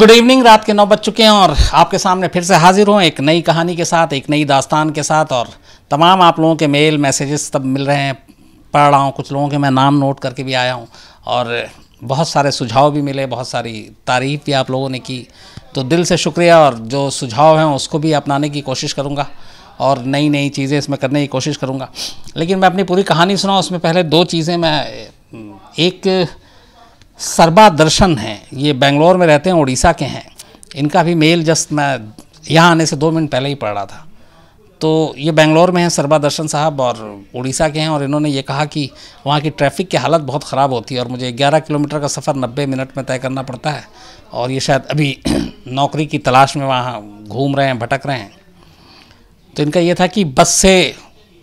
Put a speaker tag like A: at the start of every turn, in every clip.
A: Good evening रात के नौ बज चुके हैं और आपके सामने फिर से हाजिर हूँ एक नई कहानी के साथ एक नई दास्तान के साथ और तमाम आप लोगों के मेल मैसेजेस तब मिल रहे हैं पढ़ रहा हूँ कुछ लोगों के मैं नाम नोट करके भी आया हूँ और बहुत सारे सुझाव भी मिले बहुत सारी तारीफ भी आप लोगों ने की तो दिल से शुक्रिया और जो सुझाव हैं उसको भी अपनाने की कोशिश करूँगा और नई नई चीज़ें इसमें करने की कोशिश करूँगा लेकिन मैं अपनी पूरी कहानी सुनाऊँ उसमें पहले दो चीज़ें मैं एक सरबा दर्शन हैं ये बेंगलोर में रहते हैं उड़ीसा के हैं इनका भी मेल जस्ट मैं यहाँ आने से दो मिनट पहले ही पढ़ रहा था तो ये बेंगलोर में हैं सरबा दर्शन साहब और उड़ीसा के हैं और इन्होंने ये कहा कि वहाँ की ट्रैफिक की हालत बहुत ख़राब होती है और मुझे 11 किलोमीटर का सफ़र 90 मिनट में तय करना पड़ता है और ये शायद अभी नौकरी की तलाश में वहाँ घूम रहे हैं भटक रहे हैं तो इनका ये था कि बस से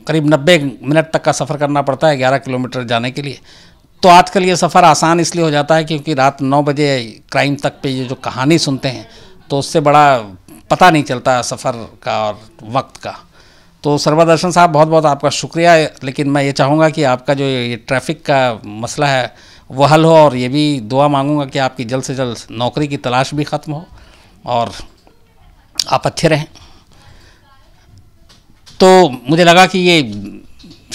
A: करीब 90 मिनट तक का सफ़र करना पड़ता है 11 किलोमीटर जाने के लिए तो आजकल ये सफ़र आसान इसलिए हो जाता है क्योंकि रात नौ बजे क्राइम तक पे ये जो कहानी सुनते हैं तो उससे बड़ा पता नहीं चलता सफ़र का और वक्त का तो सर्वदर्शन साहब बहुत बहुत आपका शुक्रिया लेकिन मैं ये चाहूँगा कि आपका जो ये ट्रैफिक का मसला है वो हल हो और ये भी दुआ मांगूंगा कि आपकी जल्द से जल्द नौकरी की तलाश भी ख़त्म हो और आप अच्छे रहें तो मुझे लगा कि ये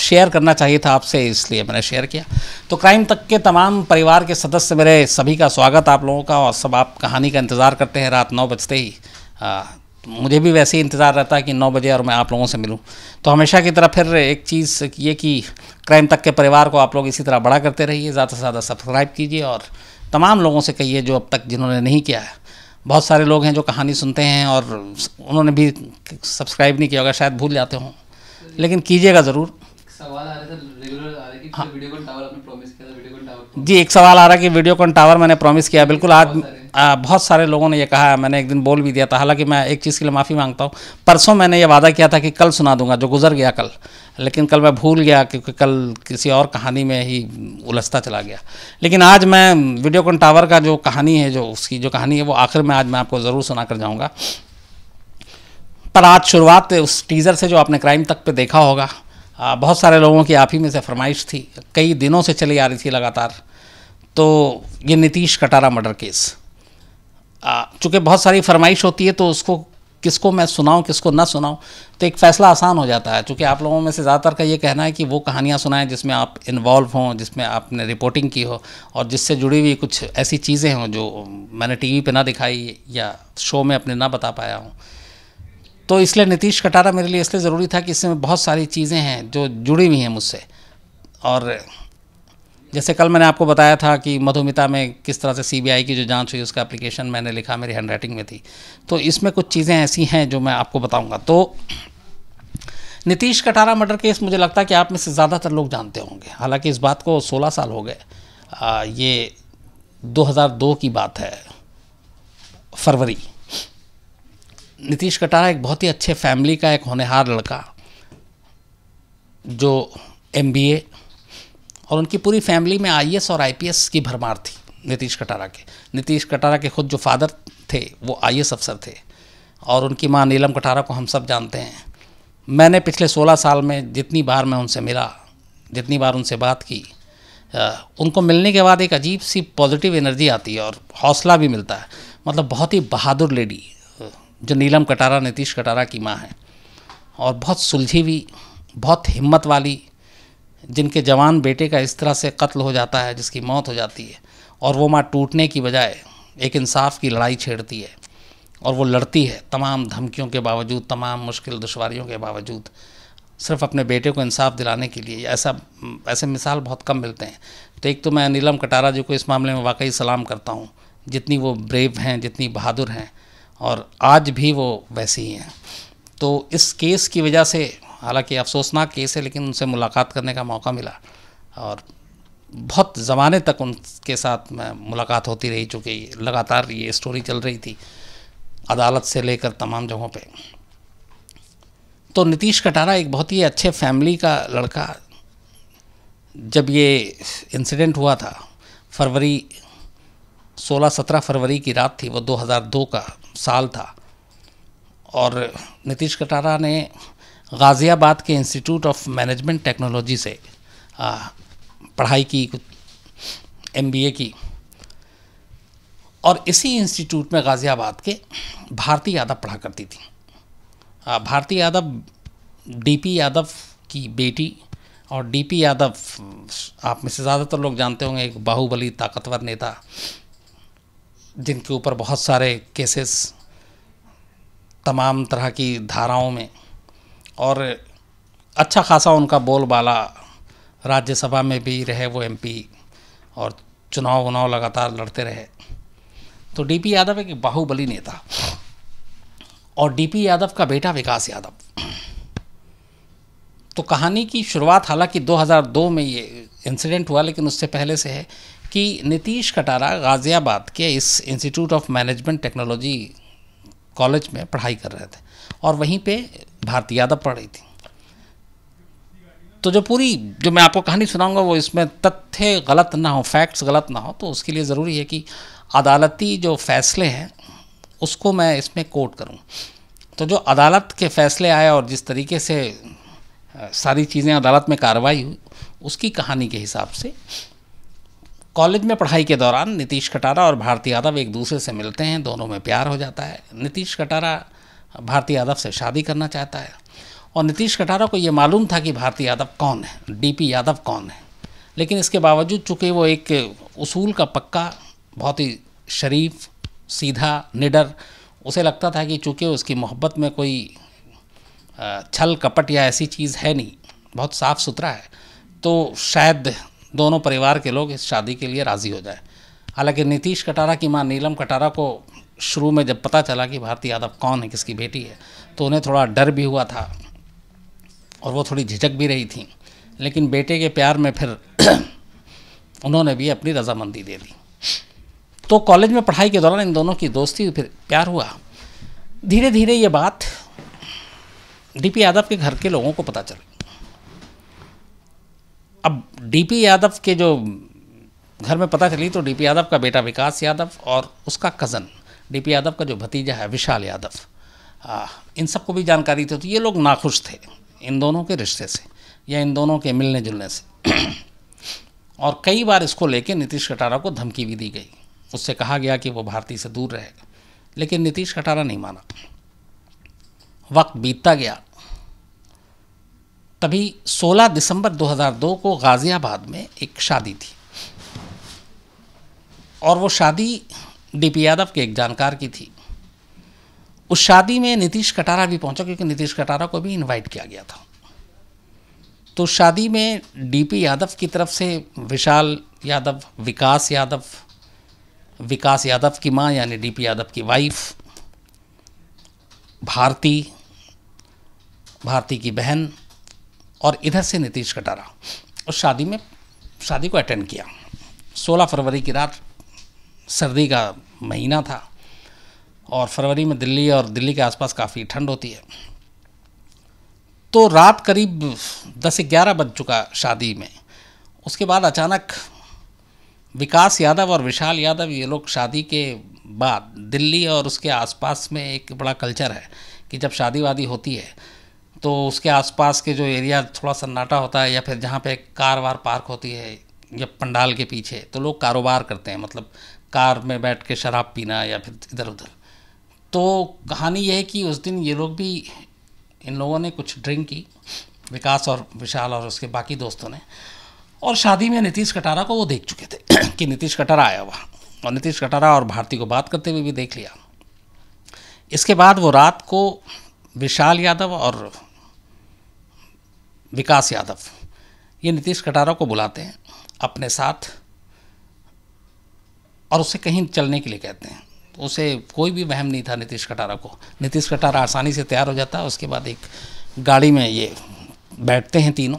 A: शेयर करना चाहिए था आपसे इसलिए मैंने शेयर किया तो क्राइम तक के तमाम परिवार के सदस्य मेरे सभी का स्वागत आप लोगों का और सब आप कहानी का इंतज़ार करते हैं रात नौ बजते ही आ, मुझे भी वैसे ही इंतज़ार रहता है कि नौ बजे और मैं आप लोगों से मिलूं तो हमेशा की तरह फिर एक चीज़ ये कि क्राइम तक के परिवार को आप लोग इसी तरह बड़ा करते रहिए ज़्यादा से ज़्यादा सब्सक्राइब कीजिए और तमाम लोगों से कहिए जो अब तक जिन्होंने नहीं किया है बहुत सारे लोग हैं जो कहानी सुनते हैं और उन्होंने भी सब्सक्राइब नहीं किया होगा शायद भूल जाते हों लेकिन कीजिएगा ज़रूर हाँ। जी एक सवाल आ रहा है कि वीडियो कॉन टावर मैंने प्रॉमिस किया बिल्कुल आज बहुत सारे लोगों ने ये कहा है मैंने एक दिन बोल भी दिया था हालांकि मैं एक चीज़ के लिए माफ़ी मांगता हूँ परसों मैंने ये वादा किया था कि कल सुना दूंगा जो गुजर गया कल लेकिन कल मैं भूल गया क्योंकि कल किसी और कहानी में ही उलझता चला गया लेकिन आज मैं वीडियो कॉन टावर का जो कहानी है जो उसकी जो कहानी है वो आखिर में आज मैं आपको ज़रूर सुना कर जाऊँगा पर आज शुरुआत उस टीज़र से जो आपने क्राइम तक पे देखा होगा बहुत सारे लोगों की आप ही में से फरमाइश थी कई दिनों से चली आ रही थी लगातार तो ये नीतीश कटारा मर्डर केस चूँकि बहुत सारी फरमाइश होती है तो उसको किसको मैं सुनाऊँ किसको ना सुनाऊँ तो एक फ़ैसला आसान हो जाता है चूँकि आप लोगों में से ज़्यादातर का ये कहना है कि वो कहानियाँ सुनाएं जिसमें आप इन्वॉल्व हों जिसमें आपने रिपोर्टिंग की हो और जिससे जुड़ी हुई कुछ ऐसी चीज़ें हों जो मैंने टी वी ना दिखाई या शो में अपने ना बता पाया हूँ तो इसलिए नीतीश कटारा मेरे लिए इसलिए ज़रूरी था कि इसमें बहुत सारी चीज़ें हैं जो जुड़ी हुई हैं मुझसे और जैसे कल मैंने आपको बताया था कि मधुमिता में किस तरह से सीबीआई की जो जांच हुई उसका एप्लीकेशन मैंने लिखा मेरी हैंड राइटिंग में थी तो इसमें कुछ चीज़ें ऐसी हैं जो मैं आपको बताऊंगा तो नीतीश कटारा मर्डर केस मुझे लगता है कि आप में से ज़्यादातर लोग जानते होंगे हालांकि इस बात को 16 साल हो गए ये 2002 की बात है फरवरी नीतीश कटारा एक बहुत ही अच्छे फैमिली का एक होनहार लड़का जो एम और उनकी पूरी फैमिली में आई और आई की भरमार थी नीतीश कटारा के नीतीश कटारा के खुद जो फादर थे वो आई अफसर थे और उनकी माँ नीलम कटारा को हम सब जानते हैं मैंने पिछले 16 साल में जितनी बार मैं उनसे मिला जितनी बार उनसे बात की उनको मिलने के बाद एक अजीब सी पॉजिटिव एनर्जी आती है और हौसला भी मिलता है मतलब बहुत ही बहादुर लेडी जो नीलम कटारा नीतीश कटारा की माँ है और बहुत सुलझी हुई बहुत हिम्मत वाली जिनके जवान बेटे का इस तरह से कत्ल हो जाता है जिसकी मौत हो जाती है और वो माँ टूटने की बजाय एक इंसाफ की लड़ाई छेड़ती है और वो लड़ती है तमाम धमकियों के बावजूद तमाम मुश्किल दुश्वारियों के बावजूद सिर्फ अपने बेटे को इंसाफ दिलाने के लिए ऐसा ऐसे मिसाल बहुत कम मिलते हैं तो एक तो मैं नीलम कटारा जी को इस मामले में वाकई सलाम करता हूँ जितनी वो ब्रेव हैं जितनी बहादुर हैं और आज भी वो वैसे ही हैं तो इस केस की वजह से हालांकि अफसोसनाक केस है लेकिन उनसे मुलाकात करने का मौका मिला और बहुत ज़माने तक उनके साथ मैं मुलाकात होती रही चूँकि लगातार ये स्टोरी चल रही थी अदालत से लेकर तमाम जगहों पे तो नीतीश कटारा एक बहुत ही अच्छे फैमिली का लड़का जब ये इंसिडेंट हुआ था फरवरी 16-17 फरवरी की रात थी वो 2002 का साल था और नीतीश कटारा ने गाज़ियाबाद के इंस्टीट्यूट ऑफ मैनेजमेंट टेक्नोलॉजी से आ, पढ़ाई की एम की और इसी इंस्टीट्यूट में गाज़ियाबाद के भारती यादव पढ़ा करती थी भारती यादव डीपी यादव की बेटी और डीपी यादव आप में से ज़्यादातर लोग जानते होंगे एक बाहुबली ताकतवर नेता जिनके ऊपर बहुत सारे केसेस तमाम तरह की धाराओं में और अच्छा खासा उनका बोलबाला राज्यसभा में भी रहे वो एमपी और चुनाव उनाव लगातार लड़ते रहे तो डीपी यादव एक बाहुबली नेता और डीपी यादव का बेटा विकास यादव तो कहानी की शुरुआत हालांकि 2002 में ये इंसिडेंट हुआ लेकिन उससे पहले से है कि नीतीश कटारा गाज़ियाबाद के इस institute of management technology college में पढ़ाई कर रहे थे और वहीं पे भारती यादव पढ़ रही थी तो जो पूरी जो मैं आपको कहानी सुनाऊंगा वो इसमें तथ्य गलत ना हो फैक्ट्स गलत ना हो तो उसके लिए ज़रूरी है कि अदालती जो फैसले हैं उसको मैं इसमें कोट करूं तो जो अदालत के फैसले आए और जिस तरीके से सारी चीज़ें अदालत में कार्रवाई हुई उसकी कहानी के हिसाब से कॉलेज में पढ़ाई के दौरान नीतीश कटारा और भारती यादव एक दूसरे से मिलते हैं दोनों में प्यार हो जाता है नीतीश कटारा भारती यादव से शादी करना चाहता है और नीतीश कटारा को ये मालूम था कि भारती यादव कौन है डीपी यादव कौन है लेकिन इसके बावजूद चूँकि वो एक उसूल का पक्का बहुत ही शरीफ सीधा निडर उसे लगता था कि चूँकि उसकी मोहब्बत में कोई छल कपट या ऐसी चीज़ है नहीं बहुत साफ़ सुथरा है तो शायद दोनों परिवार के लोग इस शादी के लिए राज़ी हो जाए हालांकि नीतीश कटारा की माँ नीलम कटारा को शुरू में जब पता चला कि भारती यादव कौन है किसकी बेटी है तो उन्हें थोड़ा डर भी हुआ था और वो थोड़ी झिझक भी रही थी लेकिन बेटे के प्यार में फिर उन्होंने भी अपनी रजामंदी दे दी तो कॉलेज में पढ़ाई के दौरान इन दोनों की दोस्ती फिर प्यार हुआ धीरे धीरे ये बात डी यादव के घर के लोगों को पता चली अब डीपी यादव के जो घर में पता चली तो डीपी यादव का बेटा विकास यादव और उसका कज़न डीपी यादव का जो भतीजा है विशाल यादव आ, इन सबको भी जानकारी थी तो ये लोग नाखुश थे इन दोनों के रिश्ते से या इन दोनों के मिलने जुलने से और कई बार इसको लेके नीतीश कटारा को धमकी भी दी गई उससे कहा गया कि वो भारती से दूर रहेगा लेकिन नीतीश कटारा नहीं माना वक्त बीतता गया तभी 16 दिसंबर 2002 को गाज़ियाबाद में एक शादी थी और वो शादी डीपी यादव के एक जानकार की थी उस शादी में नीतीश कटारा भी पहुंचा क्योंकि नीतीश कटारा को भी इनवाइट किया गया था तो शादी में डीपी यादव की तरफ से विशाल यादव विकास यादव विकास यादव की माँ यानी डीपी यादव की वाइफ भारती भारती की बहन और इधर से नीतीश कटारा उस शादी में शादी को अटेंड किया 16 फरवरी की रात सर्दी का महीना था और फरवरी में दिल्ली और दिल्ली के आसपास काफ़ी ठंड होती है तो रात करीब दस ग्यारह बज चुका शादी में उसके बाद अचानक विकास यादव और विशाल यादव ये लोग शादी के बाद दिल्ली और उसके आसपास में एक बड़ा कल्चर है कि जब शादी वादी होती है तो उसके आसपास के जो एरिया थोड़ा सन्नाटा होता है या फिर जहाँ पे कार वार पार्क होती है या पंडाल के पीछे तो लोग कारोबार करते हैं मतलब कार में बैठ के शराब पीना या फिर इधर उधर तो कहानी यह है कि उस दिन ये लोग भी इन लोगों ने कुछ ड्रिंक की विकास और विशाल और उसके बाकी दोस्तों ने और शादी में नीतीश कटारा को वो देख चुके थे कि नीतीश कटारा आया हुआ और नीतीश कटारा और भारती को बात करते हुए भी देख लिया इसके बाद वो रात को विशाल यादव और विकास यादव ये नीतीश कटारा को बुलाते हैं अपने साथ और उसे कहीं चलने के लिए कहते हैं तो उसे कोई भी वहम नहीं था नीतीश कटारा को नीतीश कटारा आसानी से तैयार हो जाता है उसके बाद एक गाड़ी में ये बैठते हैं तीनों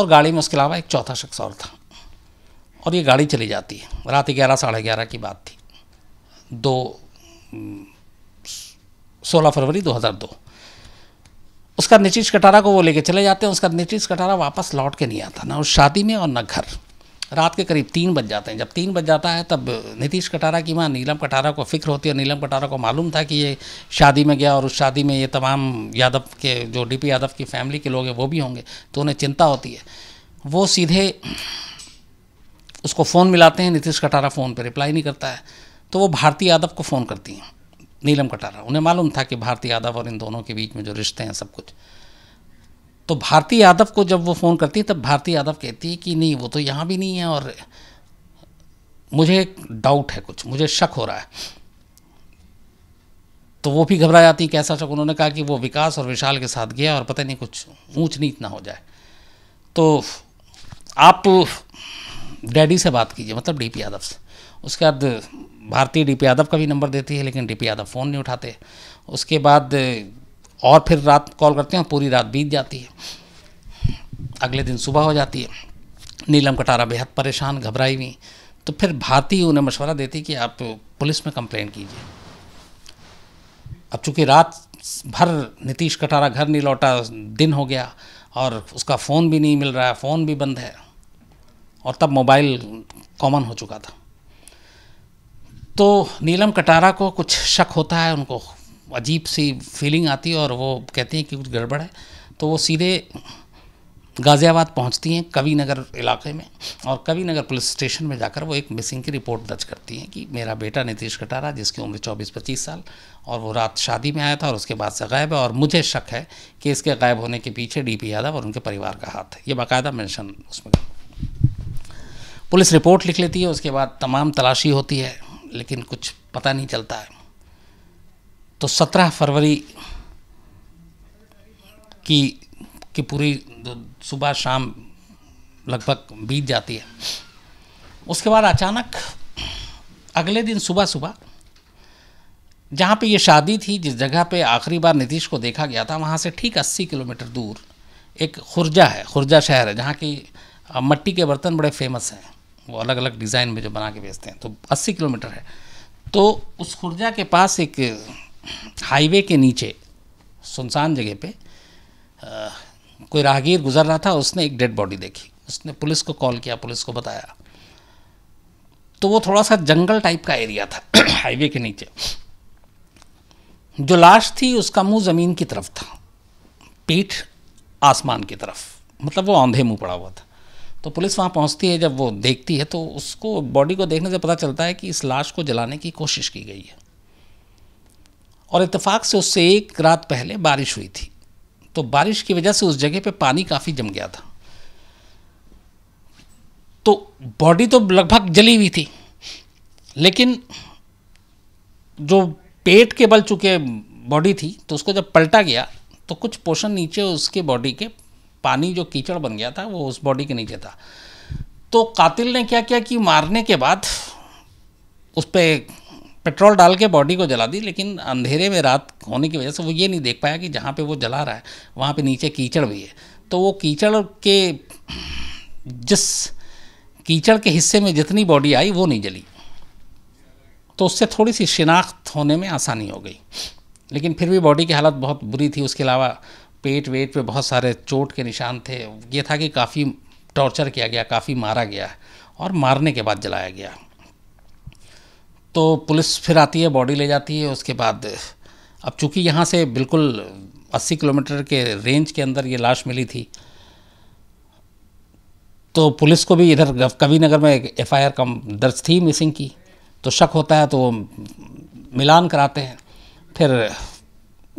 A: और गाड़ी में उसके अलावा एक चौथा शख्स और था और ये गाड़ी चली जाती है रात ग्यारह साढ़े ग्यारह की बात थी दो सोलह फरवरी दो हज़ार दो उसका नीतीश कटारा को वो लेके चले जाते हैं उसका नीतीश कटारा वापस लौट के नहीं आता ना उस शादी में और ना घर रात के करीब तीन बज जाते हैं जब तीन बज जाता है तब नीतीश कटारा की माँ नीलम कटारा को फिक्र होती है नीलम कटारा को मालूम था कि ये शादी में गया और उस शादी में ये तमाम यादव के जो डीपी यादव की फैमिली के लोग हैं वो भी होंगे तो उन्हें चिंता होती है वो सीधे उसको फ़ोन मिलाते हैं नीतीश कटारा फ़ोन पर रिप्लाई नहीं करता है तो वो भारती यादव को फ़ोन करती हैं नीलम कटारा उन्हें मालूम था कि भारती यादव और इन दोनों के बीच में जो रिश्ते हैं सब कुछ तो भारती यादव को जब वो फ़ोन करती है तब भारती यादव कहती है कि नहीं वो तो यहाँ भी नहीं है और मुझे डाउट है कुछ मुझे शक हो रहा है तो वो भी घबरा जाती कैसा शक उन्होंने कहा कि वो विकास और विशाल के साथ गया और पता नहीं कुछ ऊंच नीच ना हो जाए तो आप डैडी से बात कीजिए मतलब डी पी यादव से उसके बाद भारतीय पी यादव का भी नंबर देती है लेकिन डी पी यादव फ़ोन नहीं उठाते उसके बाद और फिर रात कॉल करते हैं पूरी रात बीत जाती है अगले दिन सुबह हो जाती है नीलम कटारा बेहद परेशान घबराई हुई तो फिर भारती उन्हें मशवरा देती कि आप पुलिस में कंप्लेंट कीजिए अब चूंकि रात भर नीतीश कटारा घर नहीं लौटा दिन हो गया और उसका फ़ोन भी नहीं मिल रहा है फ़ोन भी बंद है और तब मोबाइल कॉमन हो चुका था तो नीलम कटारा को कुछ शक होता है उनको अजीब सी फीलिंग आती है और वो कहती हैं कि कुछ गड़बड़ है तो वो सीधे गाज़ियाबाद पहुंचती हैं कवि नगर इलाके में और कवि नगर पुलिस स्टेशन में जाकर वो एक मिसिंग की रिपोर्ट दर्ज करती हैं कि मेरा बेटा नीतीश कटारा जिसकी उम्र 24-25 साल और वो रात शादी में आया था और उसके बाद से गायब है और मुझे शक है कि इसके गायब होने के पीछे पी यादव और उनके परिवार का हाथ है ये बाकायदा मैंशन उसमें पुलिस रिपोर्ट लिख लेती है उसके बाद तमाम तलाशी होती है लेकिन कुछ पता नहीं चलता है तो सत्रह फरवरी की की पूरी सुबह शाम लगभग बीत जाती है उसके बाद अचानक अगले दिन सुबह सुबह जहाँ पे ये शादी थी जिस जगह पे आखिरी बार नीतीश को देखा गया था वहाँ से ठीक 80 किलोमीटर दूर एक खुर्जा है खुर्जा शहर है जहाँ की मट्टी के बर्तन बड़े फेमस हैं वो अलग अलग डिज़ाइन में जो बना के बेचते हैं तो अस्सी किलोमीटर है तो उस खुर्जा के पास एक हाईवे के नीचे सुनसान जगह पे आ, कोई राहगीर गुजर रहा था उसने एक डेड बॉडी देखी उसने पुलिस को कॉल किया पुलिस को बताया तो वो थोड़ा सा जंगल टाइप का एरिया था हाईवे के नीचे जो लाश थी उसका मुंह ज़मीन की तरफ था पीठ आसमान की तरफ मतलब वो औंधे मुंह पड़ा हुआ था तो पुलिस वहाँ पहुँचती है जब वो देखती है तो उसको बॉडी को देखने से पता चलता है कि इस लाश को जलाने की कोशिश की गई है और इतफाक़ से उससे एक रात पहले बारिश हुई थी तो बारिश की वजह से उस जगह पे पानी काफ़ी जम गया था तो बॉडी तो लगभग जली हुई थी लेकिन जो पेट के बल चुके बॉडी थी तो उसको जब पलटा गया तो कुछ पोषण नीचे उसके बॉडी के पानी जो कीचड़ बन गया था वो उस बॉडी के नीचे था तो कातिल ने क्या किया कि मारने के बाद उस पर पेट्रोल डाल के बॉडी को जला दी लेकिन अंधेरे में रात होने की वजह से वो ये नहीं देख पाया कि जहाँ पे वो जला रहा है वहाँ पे नीचे कीचड़ भी है तो वो कीचड़ के जिस कीचड़ के हिस्से में जितनी बॉडी आई वो नहीं जली तो उससे थोड़ी सी शिनाख्त होने में आसानी हो गई लेकिन फिर भी बॉडी की हालत बहुत बुरी थी उसके अलावा पेट वेट पे बहुत सारे चोट के निशान थे ये था कि काफ़ी टॉर्चर किया गया काफ़ी मारा गया और मारने के बाद जलाया गया तो पुलिस फिर आती है बॉडी ले जाती है उसके बाद अब चूंकि यहाँ से बिल्कुल 80 किलोमीटर के रेंज के अंदर ये लाश मिली थी तो पुलिस को भी इधर नगर में एफ आई कम दर्ज थी मिसिंग की तो शक होता है तो मिलान कराते हैं फिर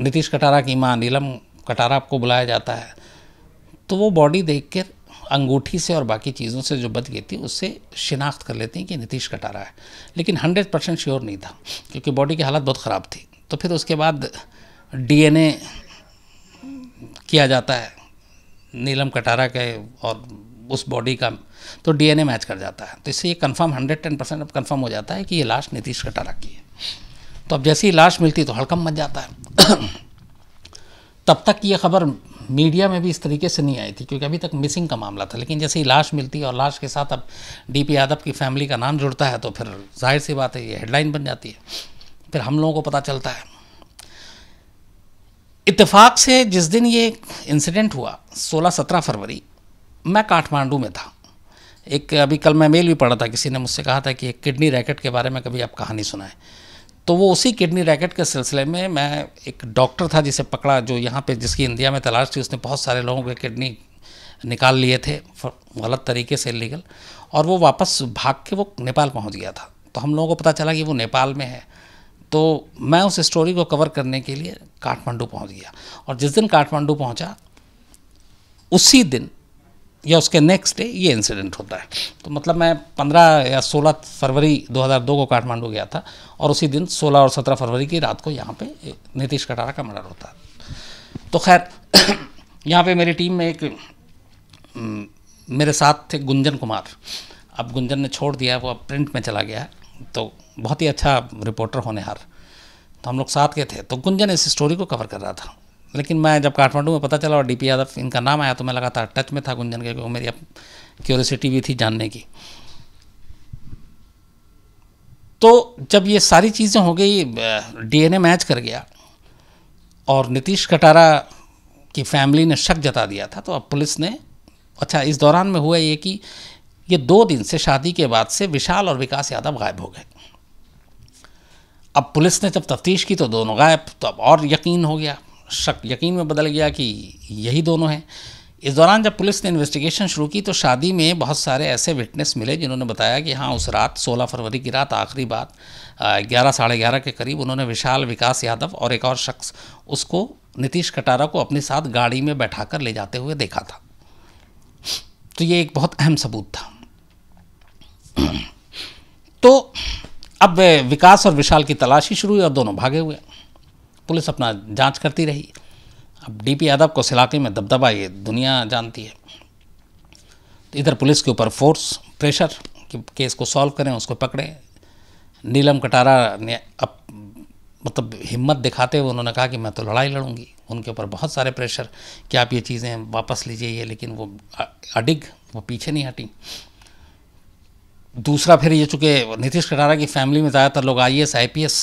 A: नीतीश कटारा की माँ नीलम कटारा आपको बुलाया जाता है तो वो बॉडी देख कर अंगूठी से और बाकी चीज़ों से जो बच गई थी उससे शिनाख्त कर लेते हैं कि नीतीश कटारा है लेकिन हंड्रेड परसेंट श्योर नहीं था क्योंकि बॉडी की हालत बहुत ख़राब थी तो फिर उसके बाद डीएनए किया जाता है नीलम कटारा के और उस बॉडी का तो डीएनए मैच कर जाता है तो इससे ये कंफर्म हंड्रेड टेन परसेंट अब कन्फर्म हो जाता है कि ये लाश नीतीश कटारा की है तो अब जैसे ही लाश मिलती तो हड़कम मच जाता है तब तक ये खबर मीडिया में भी इस तरीके से नहीं आई थी क्योंकि अभी तक मिसिंग का मामला था लेकिन जैसे ही लाश मिलती है और लाश के साथ अब डीपी यादव की फैमिली का नाम जुड़ता है तो फिर जाहिर सी बात है ये हेडलाइन बन जाती है फिर हम लोगों को पता चलता है इत्तेफाक से जिस दिन ये इंसिडेंट हुआ 16-17 फरवरी मैं काठमांडू में था एक अभी कल मैं मेल भी पढ़ा था किसी ने मुझसे कहा था कि एक किडनी रैकेट के बारे में कभी आप कहानी सुनाएं तो वो उसी किडनी रैकेट के सिलसिले में मैं एक डॉक्टर था जिसे पकड़ा जो यहाँ पे जिसकी इंडिया में तलाश थी उसने बहुत सारे लोगों के किडनी निकाल लिए थे गलत तरीके से इलीगल और वो वापस भाग के वो नेपाल पहुँच गया था तो हम लोगों को पता चला कि वो नेपाल में है तो मैं उस स्टोरी को कवर करने के लिए काठमांडू पहुँच गया और जिस दिन काठमांडू पहुँचा उसी दिन या उसके नेक्स्ट डे ये इंसिडेंट होता है तो मतलब मैं 15 या 16 फरवरी 2002 को काठमांडू गया था और उसी दिन 16 और 17 फरवरी की रात को यहाँ पे नीतीश कटारा का मर्डर होता है तो खैर यहाँ पे मेरी टीम में एक मेरे साथ थे गुंजन कुमार अब गुंजन ने छोड़ दिया वो अब प्रिंट में चला गया तो बहुत ही अच्छा रिपोर्टर होने हार तो हम लोग साथ के थे तो गुंजन इस स्टोरी को कवर कर रहा था लेकिन मैं जब काठमांडू में पता चला और डी पी यादव इनका नाम आया तो मैं लगातार टच में था गुंजन के क्योंकि मेरी क्यूरसिटी भी थी जानने की तो जब ये सारी चीज़ें हो गई डीएनए मैच कर गया और नीतीश कटारा की फैमिली ने शक जता दिया था तो अब पुलिस ने अच्छा इस दौरान में हुआ ये कि ये दो दिन से शादी के बाद से विशाल और विकास यादव गायब हो गए अब पुलिस ने जब तफ्तीश की तो दोनों गायब तो अब और यकीन हो गया शक यकीन में बदल गया कि यही दोनों हैं इस दौरान जब पुलिस ने इन्वेस्टिगेशन शुरू की तो शादी में बहुत सारे ऐसे विटनेस मिले जिन्होंने बताया कि हाँ उस रात 16 फरवरी की रात आखिरी बात ग्यारह साढ़े ग्यारह के करीब उन्होंने विशाल विकास यादव और एक और शख्स उसको नीतीश कटारा को अपने साथ गाड़ी में बैठा कर ले जाते हुए देखा था तो ये एक बहुत अहम सबूत था तो अब विकास और विशाल की तलाशी शुरू हुई और दोनों भागे हुए पुलिस अपना जांच करती रही अब डीपी यादव को इस इलाके में दबदबा ये दुनिया जानती है तो इधर पुलिस के ऊपर फोर्स प्रेशर कि केस को सॉल्व करें उसको पकड़ें नीलम कटारा ने अब मतलब हिम्मत दिखाते हुए उन्होंने कहा कि मैं तो लड़ाई लड़ूंगी उनके ऊपर बहुत सारे प्रेशर कि आप ये चीज़ें वापस लीजिए ये लेकिन वो अडिग वो पीछे नहीं हटी दूसरा फिर ये चूँकि नीतीश कटारा की फैमिली में ज़्यादातर लोग आई आई पी एस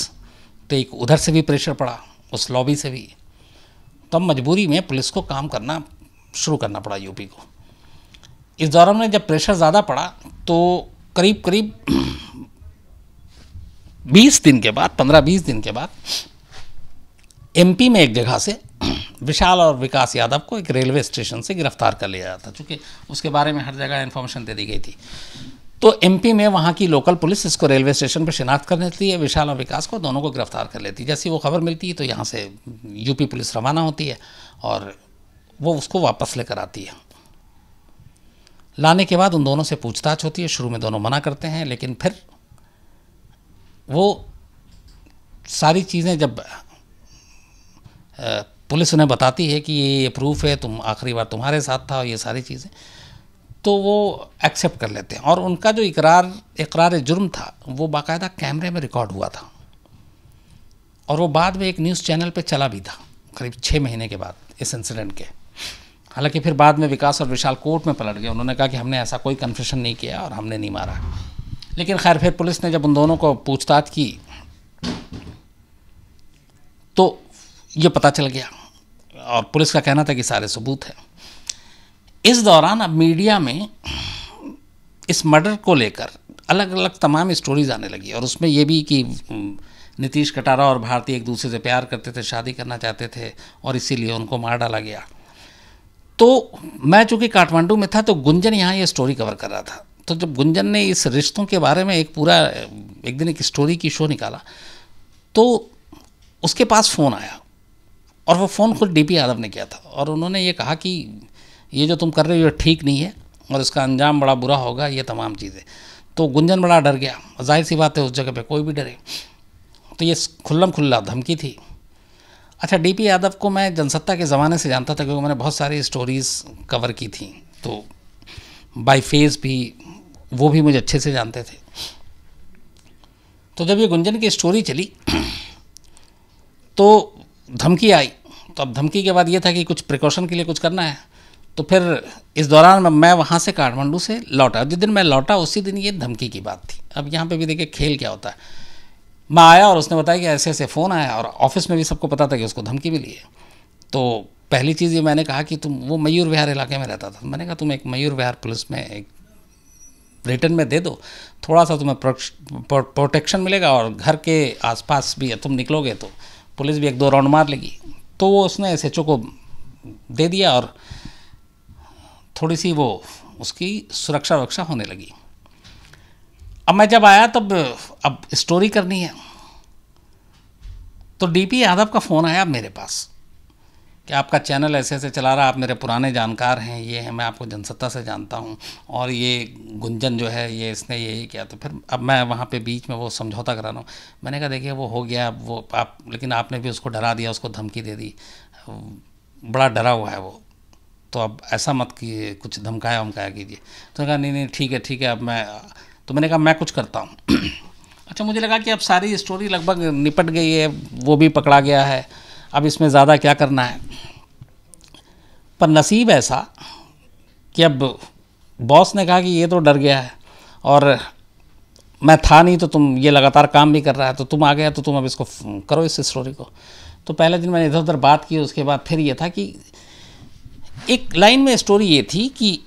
A: तो एक उधर से भी प्रेशर पड़ा उस लॉबी से भी तब मजबूरी में पुलिस को काम करना शुरू करना पड़ा यूपी को इस दौरान में जब प्रेशर ज़्यादा पड़ा तो करीब करीब 20 दिन के बाद 15-20 दिन के बाद एमपी में एक जगह से विशाल और विकास यादव को एक रेलवे स्टेशन से गिरफ्तार कर लिया जाता चूँकि उसके बारे में हर जगह इन्फॉर्मेशन दे दी गई थी तो एमपी में वहाँ की लोकल पुलिस इसको रेलवे स्टेशन पर शिनाख्त कर लेती है विशाल और विकास को दोनों को गिरफ्तार कर लेती है जैसी वो खबर मिलती है तो यहाँ से यूपी पुलिस रवाना होती है और वो उसको वापस लेकर आती है लाने के बाद उन दोनों से पूछताछ होती है शुरू में दोनों मना करते हैं लेकिन फिर वो सारी चीज़ें जब पुलिस उन्हें बताती है कि ये प्रूफ है तुम आखिरी बार तुम्हारे साथ था और ये सारी चीज़ें तो वो एक्सेप्ट कर लेते हैं और उनका जो इकरार इकरार जुर्म था वो बाकायदा कैमरे में रिकॉर्ड हुआ था और वो बाद में एक न्यूज़ चैनल पे चला भी था करीब छः महीने के बाद इस इंसिडेंट के हालांकि फिर बाद में विकास और विशाल कोर्ट में पलट गए उन्होंने कहा कि हमने ऐसा कोई कन्फेशन नहीं किया और हमने नहीं मारा लेकिन खैर फिर पुलिस ने जब उन दोनों को पूछताछ की तो ये पता चल गया और पुलिस का कहना था कि सारे सबूत हैं इस दौरान अब मीडिया में इस मर्डर को लेकर अलग अलग तमाम स्टोरीज आने लगी और उसमें ये भी कि हम्म, नीतीश कटारा और भारती एक दूसरे से प्यार करते थे शादी करना चाहते थे और इसीलिए उनको मार डाला गया तो मैं चूँकि काठमांडू में था तो गुंजन यहाँ ये स्टोरी कवर कर रहा था तो जब गुंजन ने इस रिश्तों के बारे में एक पूरा एक दिन एक स्टोरी की शो निकाला तो उसके पास फ़ोन आया और वो फ़ोन खुद डीपी यादव ने किया था और उन्होंने ये कहा कि ये जो तुम कर रहे हो ये ठीक नहीं है और इसका अंजाम बड़ा बुरा होगा ये तमाम चीज़ें तो गुंजन बड़ा डर गया जाहिर सी बात है उस जगह पे कोई भी डरे तो ये खुल्लम खुल्ला धमकी थी अच्छा डीपी यादव को मैं जनसत्ता के ज़माने से जानता था क्योंकि मैंने बहुत सारी स्टोरीज़ कवर की थी तो बाई फेस भी वो भी मुझे अच्छे से जानते थे तो जब ये गुंजन की स्टोरी चली तो धमकी आई तो अब धमकी के बाद ये था कि कुछ प्रिकॉशन के लिए कुछ करना है तो फिर इस दौरान मैं वहाँ से काठमांडू से लौटा जिस दिन मैं लौटा उसी दिन ये धमकी की बात थी अब यहाँ पे भी देखिए खेल क्या होता है मैं आया और उसने बताया कि ऐसे ऐसे फ़ोन आया और ऑफिस में भी सबको पता था कि उसको धमकी मिली है तो पहली चीज़ ये मैंने कहा कि तुम वो मयूर विहार इलाके में रहता था मैंने कहा तुम एक मयूर विहार पुलिस में एक रिटर्न में दे दो थोड़ा सा तुम्हें प्रोटेक्शन मिलेगा और घर के आसपास भी तुम निकलोगे तो पुलिस भी एक दो राउंड मार लेगी तो वो उसने एस को दे दिया और थोड़ी सी वो उसकी सुरक्षा वरक्षा होने लगी अब मैं जब आया तब अब स्टोरी करनी है तो डीपी यादव का फ़ोन आया मेरे पास कि आपका चैनल ऐसे ऐसे चला रहा आप मेरे पुराने जानकार हैं ये हैं मैं आपको जनसत्ता से जानता हूँ और ये गुंजन जो है ये इसने यही किया तो फिर अब मैं वहाँ पे बीच में वो समझौता करा रहा हूँ मैंने कहा देखिए वो हो गया वो आप लेकिन आपने भी उसको डरा दिया उसको धमकी दे दी बड़ा डरा हुआ है वो तो आप ऐसा मत कीजिए कुछ धमकाया वमकाया कीजिए तो कहा नहीं नहीं ठीक है ठीक है अब मैं तो मैंने कहा मैं कुछ करता हूँ अच्छा मुझे लगा कि अब सारी स्टोरी लगभग निपट गई है वो भी पकड़ा गया है अब इसमें ज़्यादा क्या करना है पर नसीब ऐसा कि अब बॉस ने कहा कि ये तो डर गया है और मैं था नहीं तो तुम ये लगातार काम भी कर रहा है तो तुम आ गया तो तुम अब इसको करो इस स्टोरी को तो पहले दिन मैंने इधर उधर बात की उसके बाद फिर ये था कि एक लाइन में स्टोरी ये थी कि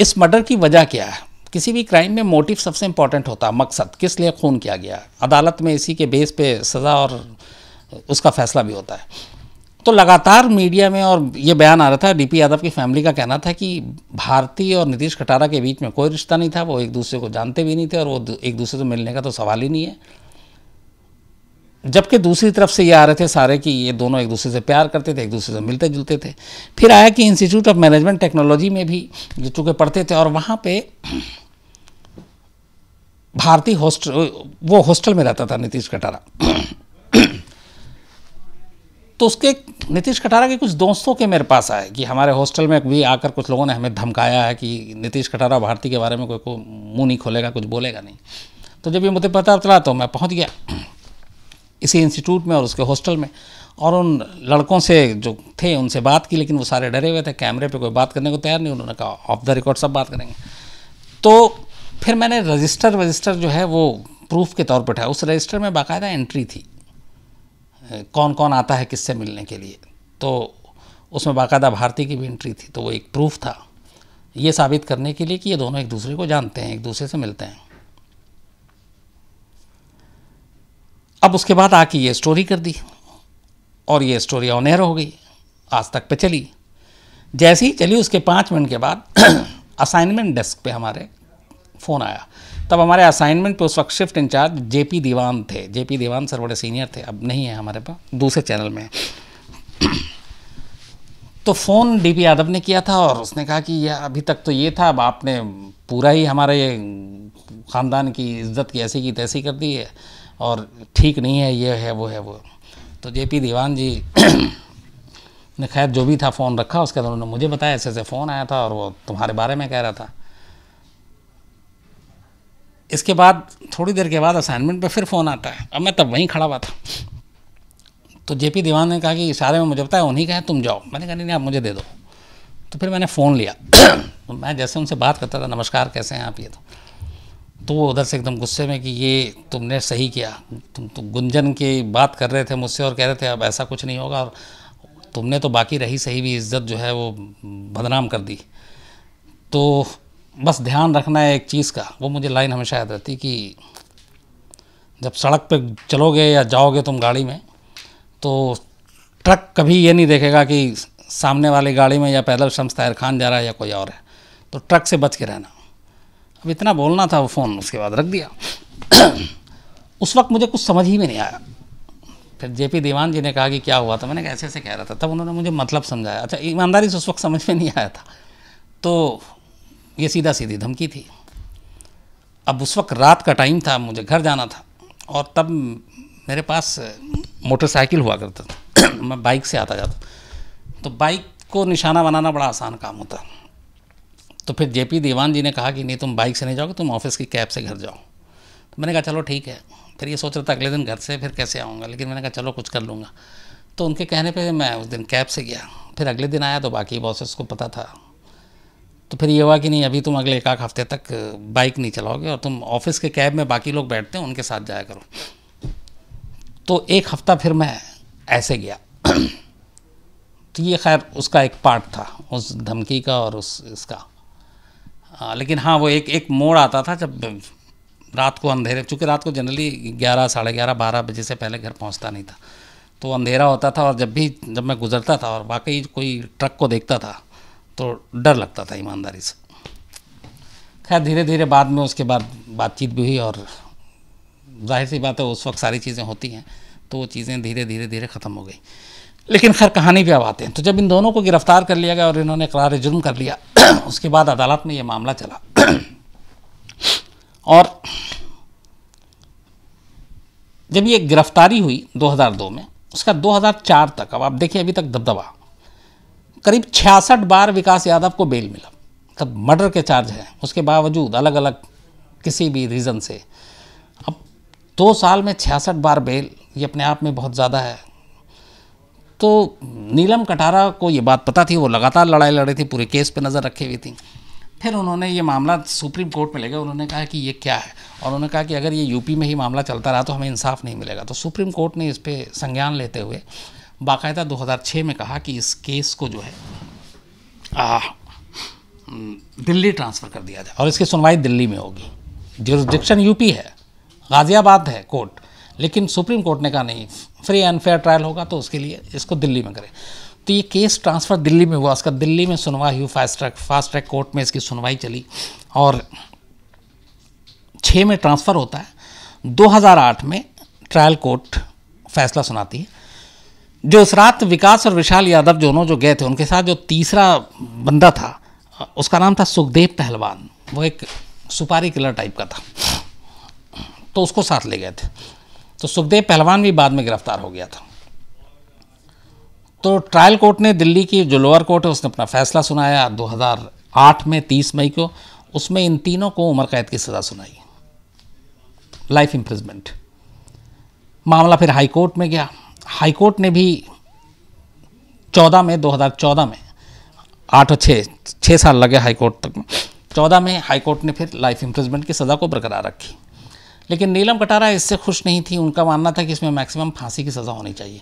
A: इस मर्डर की वजह क्या है किसी भी क्राइम में मोटिव सबसे इम्पॉर्टेंट होता है मकसद किस लिए खून किया गया अदालत में इसी के बेस पे सज़ा और उसका फैसला भी होता है तो लगातार मीडिया में और ये बयान आ रहा था डीपी यादव की फैमिली का कहना था कि भारती और नीतीश कटारा के बीच में कोई रिश्ता नहीं था वो एक दूसरे को जानते भी नहीं थे और वो एक दूसरे से मिलने का तो सवाल ही नहीं है जबकि दूसरी तरफ से ये आ रहे थे सारे कि ये दोनों एक दूसरे से प्यार करते थे एक दूसरे से मिलते जुलते थे फिर आया कि इंस्टीट्यूट ऑफ मैनेजमेंट टेक्नोलॉजी में भी जो चूँकि पढ़ते थे और वहाँ पे भारतीय हॉस्टल वो हॉस्टल में रहता था नीतीश कटारा तो उसके नीतीश कटारा के कुछ दोस्तों के मेरे पास आए कि हमारे हॉस्टल में भी आकर कुछ लोगों ने हमें धमकाया है कि नीतीश कटारा भारती के बारे में कोई को मुंह नहीं खोलेगा कुछ बोलेगा नहीं तो जब ये मुझे पता चला तो मैं पहुंच गया इसी इंस्टीट्यूट में और उसके हॉस्टल में और उन लड़कों से जो थे उनसे बात की लेकिन वो सारे डरे हुए थे कैमरे पे कोई बात करने को तैयार नहीं उन्होंने कहा ऑफ द रिकॉर्ड सब बात करेंगे तो फिर मैंने रजिस्टर वजिस्टर जो है वो प्रूफ के तौर पर उठाया उस रजिस्टर में बाकायदा एंट्री थी कौन कौन आता है किससे मिलने के लिए तो उसमें बाकायदा भारती की भी एंट्री थी तो वो एक प्रूफ था ये साबित करने के लिए कि ये दोनों एक दूसरे को जानते हैं एक दूसरे से मिलते हैं अब उसके बाद आके ये स्टोरी कर दी और ये स्टोरी ऑनहर हो गई आज तक पे चली जैसे ही चली उसके पाँच मिनट के बाद असाइनमेंट डेस्क पे हमारे फ़ोन आया तब हमारे असाइनमेंट पे उस वक्त shift in charge J P Diwan थे जे पी दीवान सर बड़े सीनियर थे अब नहीं है हमारे पास दूसरे चैनल में तो फ़ोन डी पी यादव ने किया था और उसने कहा कि यह अभी तक तो ये था अब आपने पूरा ही हमारे ख़ानदान की इज्जत की ऐसी की तैसी कर दी है और ठीक नहीं है ये है वो है वो तो जे पी दीवान जी ने खैर जो भी था फ़ोन रखा उसके बाद उन्होंने मुझे बताया ऐसे ऐसे फ़ोन आया था और वो तुम्हारे बारे में कह रहा था इसके बाद थोड़ी देर के बाद असाइनमेंट पे फिर फ़ोन आता है अब मैं तब वहीं खड़ा हुआ था तो जे पी दीवान ने कहा कि इशारे में मुझे बताया उन्हीं का है तुम जाओ मैंने कहा नहीं नहीं आप मुझे दे दो तो फिर मैंने फ़ोन लिया तो मैं जैसे उनसे बात करता था नमस्कार कैसे हैं आप ये तो तो वो उधर से एकदम गुस्से में कि ये तुमने सही किया तुम तुम तो गुंजन की बात कर रहे थे मुझसे और कह रहे थे अब ऐसा कुछ नहीं होगा और तुमने तो बाकी रही सही भी इज्जत जो है वो बदनाम कर दी तो बस ध्यान रखना है एक चीज़ का वो मुझे लाइन हमेशा याद रहती कि जब सड़क पे चलोगे या जाओगे तुम गाड़ी में तो ट्रक कभी ये नहीं देखेगा कि सामने वाली गाड़ी में या पैदल शम्स ताहिर खान जा रहा है या कोई और है तो ट्रक से बच के रहना अब इतना बोलना था वो फ़ोन उसके बाद रख दिया उस वक्त मुझे कुछ समझ ही में नहीं आया फिर जेपी दीवान जी ने कहा कि क्या हुआ था मैंने कैसे ऐसे कह रहा था तब उन्होंने मुझे मतलब समझाया अच्छा ईमानदारी से उस वक्त समझ में नहीं आया था तो ये सीधा सीधी धमकी थी अब उस वक्त रात का टाइम था मुझे घर जाना था और तब मेरे पास मोटरसाइकिल हुआ करता था मैं बाइक से आता जाता तो बाइक को निशाना बनाना बड़ा आसान काम होता है तो फिर जेपी दीवान जी ने कहा कि नहीं तुम बाइक से नहीं जाओगे तुम ऑफिस की कैब से घर जाओ तो मैंने कहा चलो ठीक है फिर ये सोच रहा था अगले दिन घर से फिर कैसे आऊँगा लेकिन मैंने कहा चलो कुछ कर लूँगा तो उनके कहने पर मैं उस दिन कैब से गया फिर अगले दिन आया तो बाकी बॉसेस को पता था तो फिर ये हुआ कि नहीं अभी तुम अगले एक हफ्ते तक बाइक नहीं चलाओगे और तुम ऑफिस के कैब में बाकी लोग बैठते हैं उनके साथ जाया करो तो एक हफ्ता फिर मैं ऐसे गया तो ये खैर उसका एक पार्ट था उस धमकी का और उस इसका आ, हाँ, लेकिन हाँ वो एक एक मोड़ आता था जब रात को अंधेरे चूँकि रात को जनरली ग्यारह साढ़े ग्यारह बारह बजे से पहले घर पहुँचता नहीं था तो अंधेरा होता था और जब भी जब मैं गुजरता था और वाकई कोई ट्रक को देखता था तो डर लगता था ईमानदारी से खैर धीरे धीरे बाद में उसके बाद बातचीत भी हुई और जाहिर सी बात है उस वक्त सारी चीज़ें होती हैं तो वो चीज़ें धीरे धीरे धीरे ख़त्म हो गई लेकिन खैर कहानी भी अब आते हैं तो जब इन दोनों को गिरफ़्तार कर लिया गया और इन्होंने करार जुर्म कर लिया उसके बाद अदालत में ये मामला चला और जब ये गिरफ्तारी हुई 2002 में उसका 2004 तक अब आप देखिए अभी तक दबदबा करीब छियासठ बार विकास यादव को बेल मिला तब मर्डर के चार्ज हैं उसके बावजूद अलग अलग किसी भी रीज़न से अब दो साल में छियासठ बार बेल ये अपने आप में बहुत ज़्यादा है तो नीलम कटारा को ये बात पता थी वो लगातार लड़ाई लड़ रही थी पूरे केस पे नज़र रखी हुई थी फिर उन्होंने ये मामला सुप्रीम कोर्ट में ले गया उन्होंने कहा कि ये क्या है और उन्होंने कहा कि अगर ये यूपी में ही मामला चलता रहा तो हमें इंसाफ नहीं मिलेगा तो सुप्रीम कोर्ट ने इस पर संज्ञान लेते हुए बाकायदा 2006 में कहा कि इस केस को जो है आ, दिल्ली ट्रांसफ़र कर दिया जाए और इसकी सुनवाई दिल्ली में होगी जो यूपी है गाज़ियाबाद है कोर्ट लेकिन सुप्रीम कोर्ट ने कहा नहीं फ्री एंड फेयर ट्रायल होगा तो उसके लिए इसको दिल्ली में करें तो ये केस ट्रांसफ़र दिल्ली में हुआ उसका दिल्ली में सुनवाई हुई fast track fast track court में इसकी सुनवाई चली और छः में ट्रांसफ़र होता है 2008 में ट्रायल कोर्ट फैसला सुनाती है जो उस रात विकास और विशाल यादव दोनों जो, जो गए थे उनके साथ जो तीसरा बंदा था उसका नाम था सुखदेव पहलवान वो एक सुपारी किलर टाइप का था तो उसको साथ ले गए थे तो सुखदेव पहलवान भी बाद में गिरफ्तार हो गया था तो ट्रायल कोर्ट ने दिल्ली की जो लोअर कोर्ट है उसने अपना फैसला सुनाया 2008 में 30 मई को उसमें इन तीनों को उम्र कैद की सज़ा सुनाई लाइफ इम्प्रिजमेंट मामला फिर हाई कोर्ट में गया हाई कोर्ट ने भी 14 में 2014 में आठ और छः छः साल लगे हाई कोर्ट तक में चौदह में हाई कोर्ट ने फिर लाइफ इम्प्रिजमेंट की सज़ा को बरकरार रखी लेकिन नीलम कटारा इससे खुश नहीं थी उनका मानना था कि इसमें मैक्सिमम फांसी की सज़ा होनी चाहिए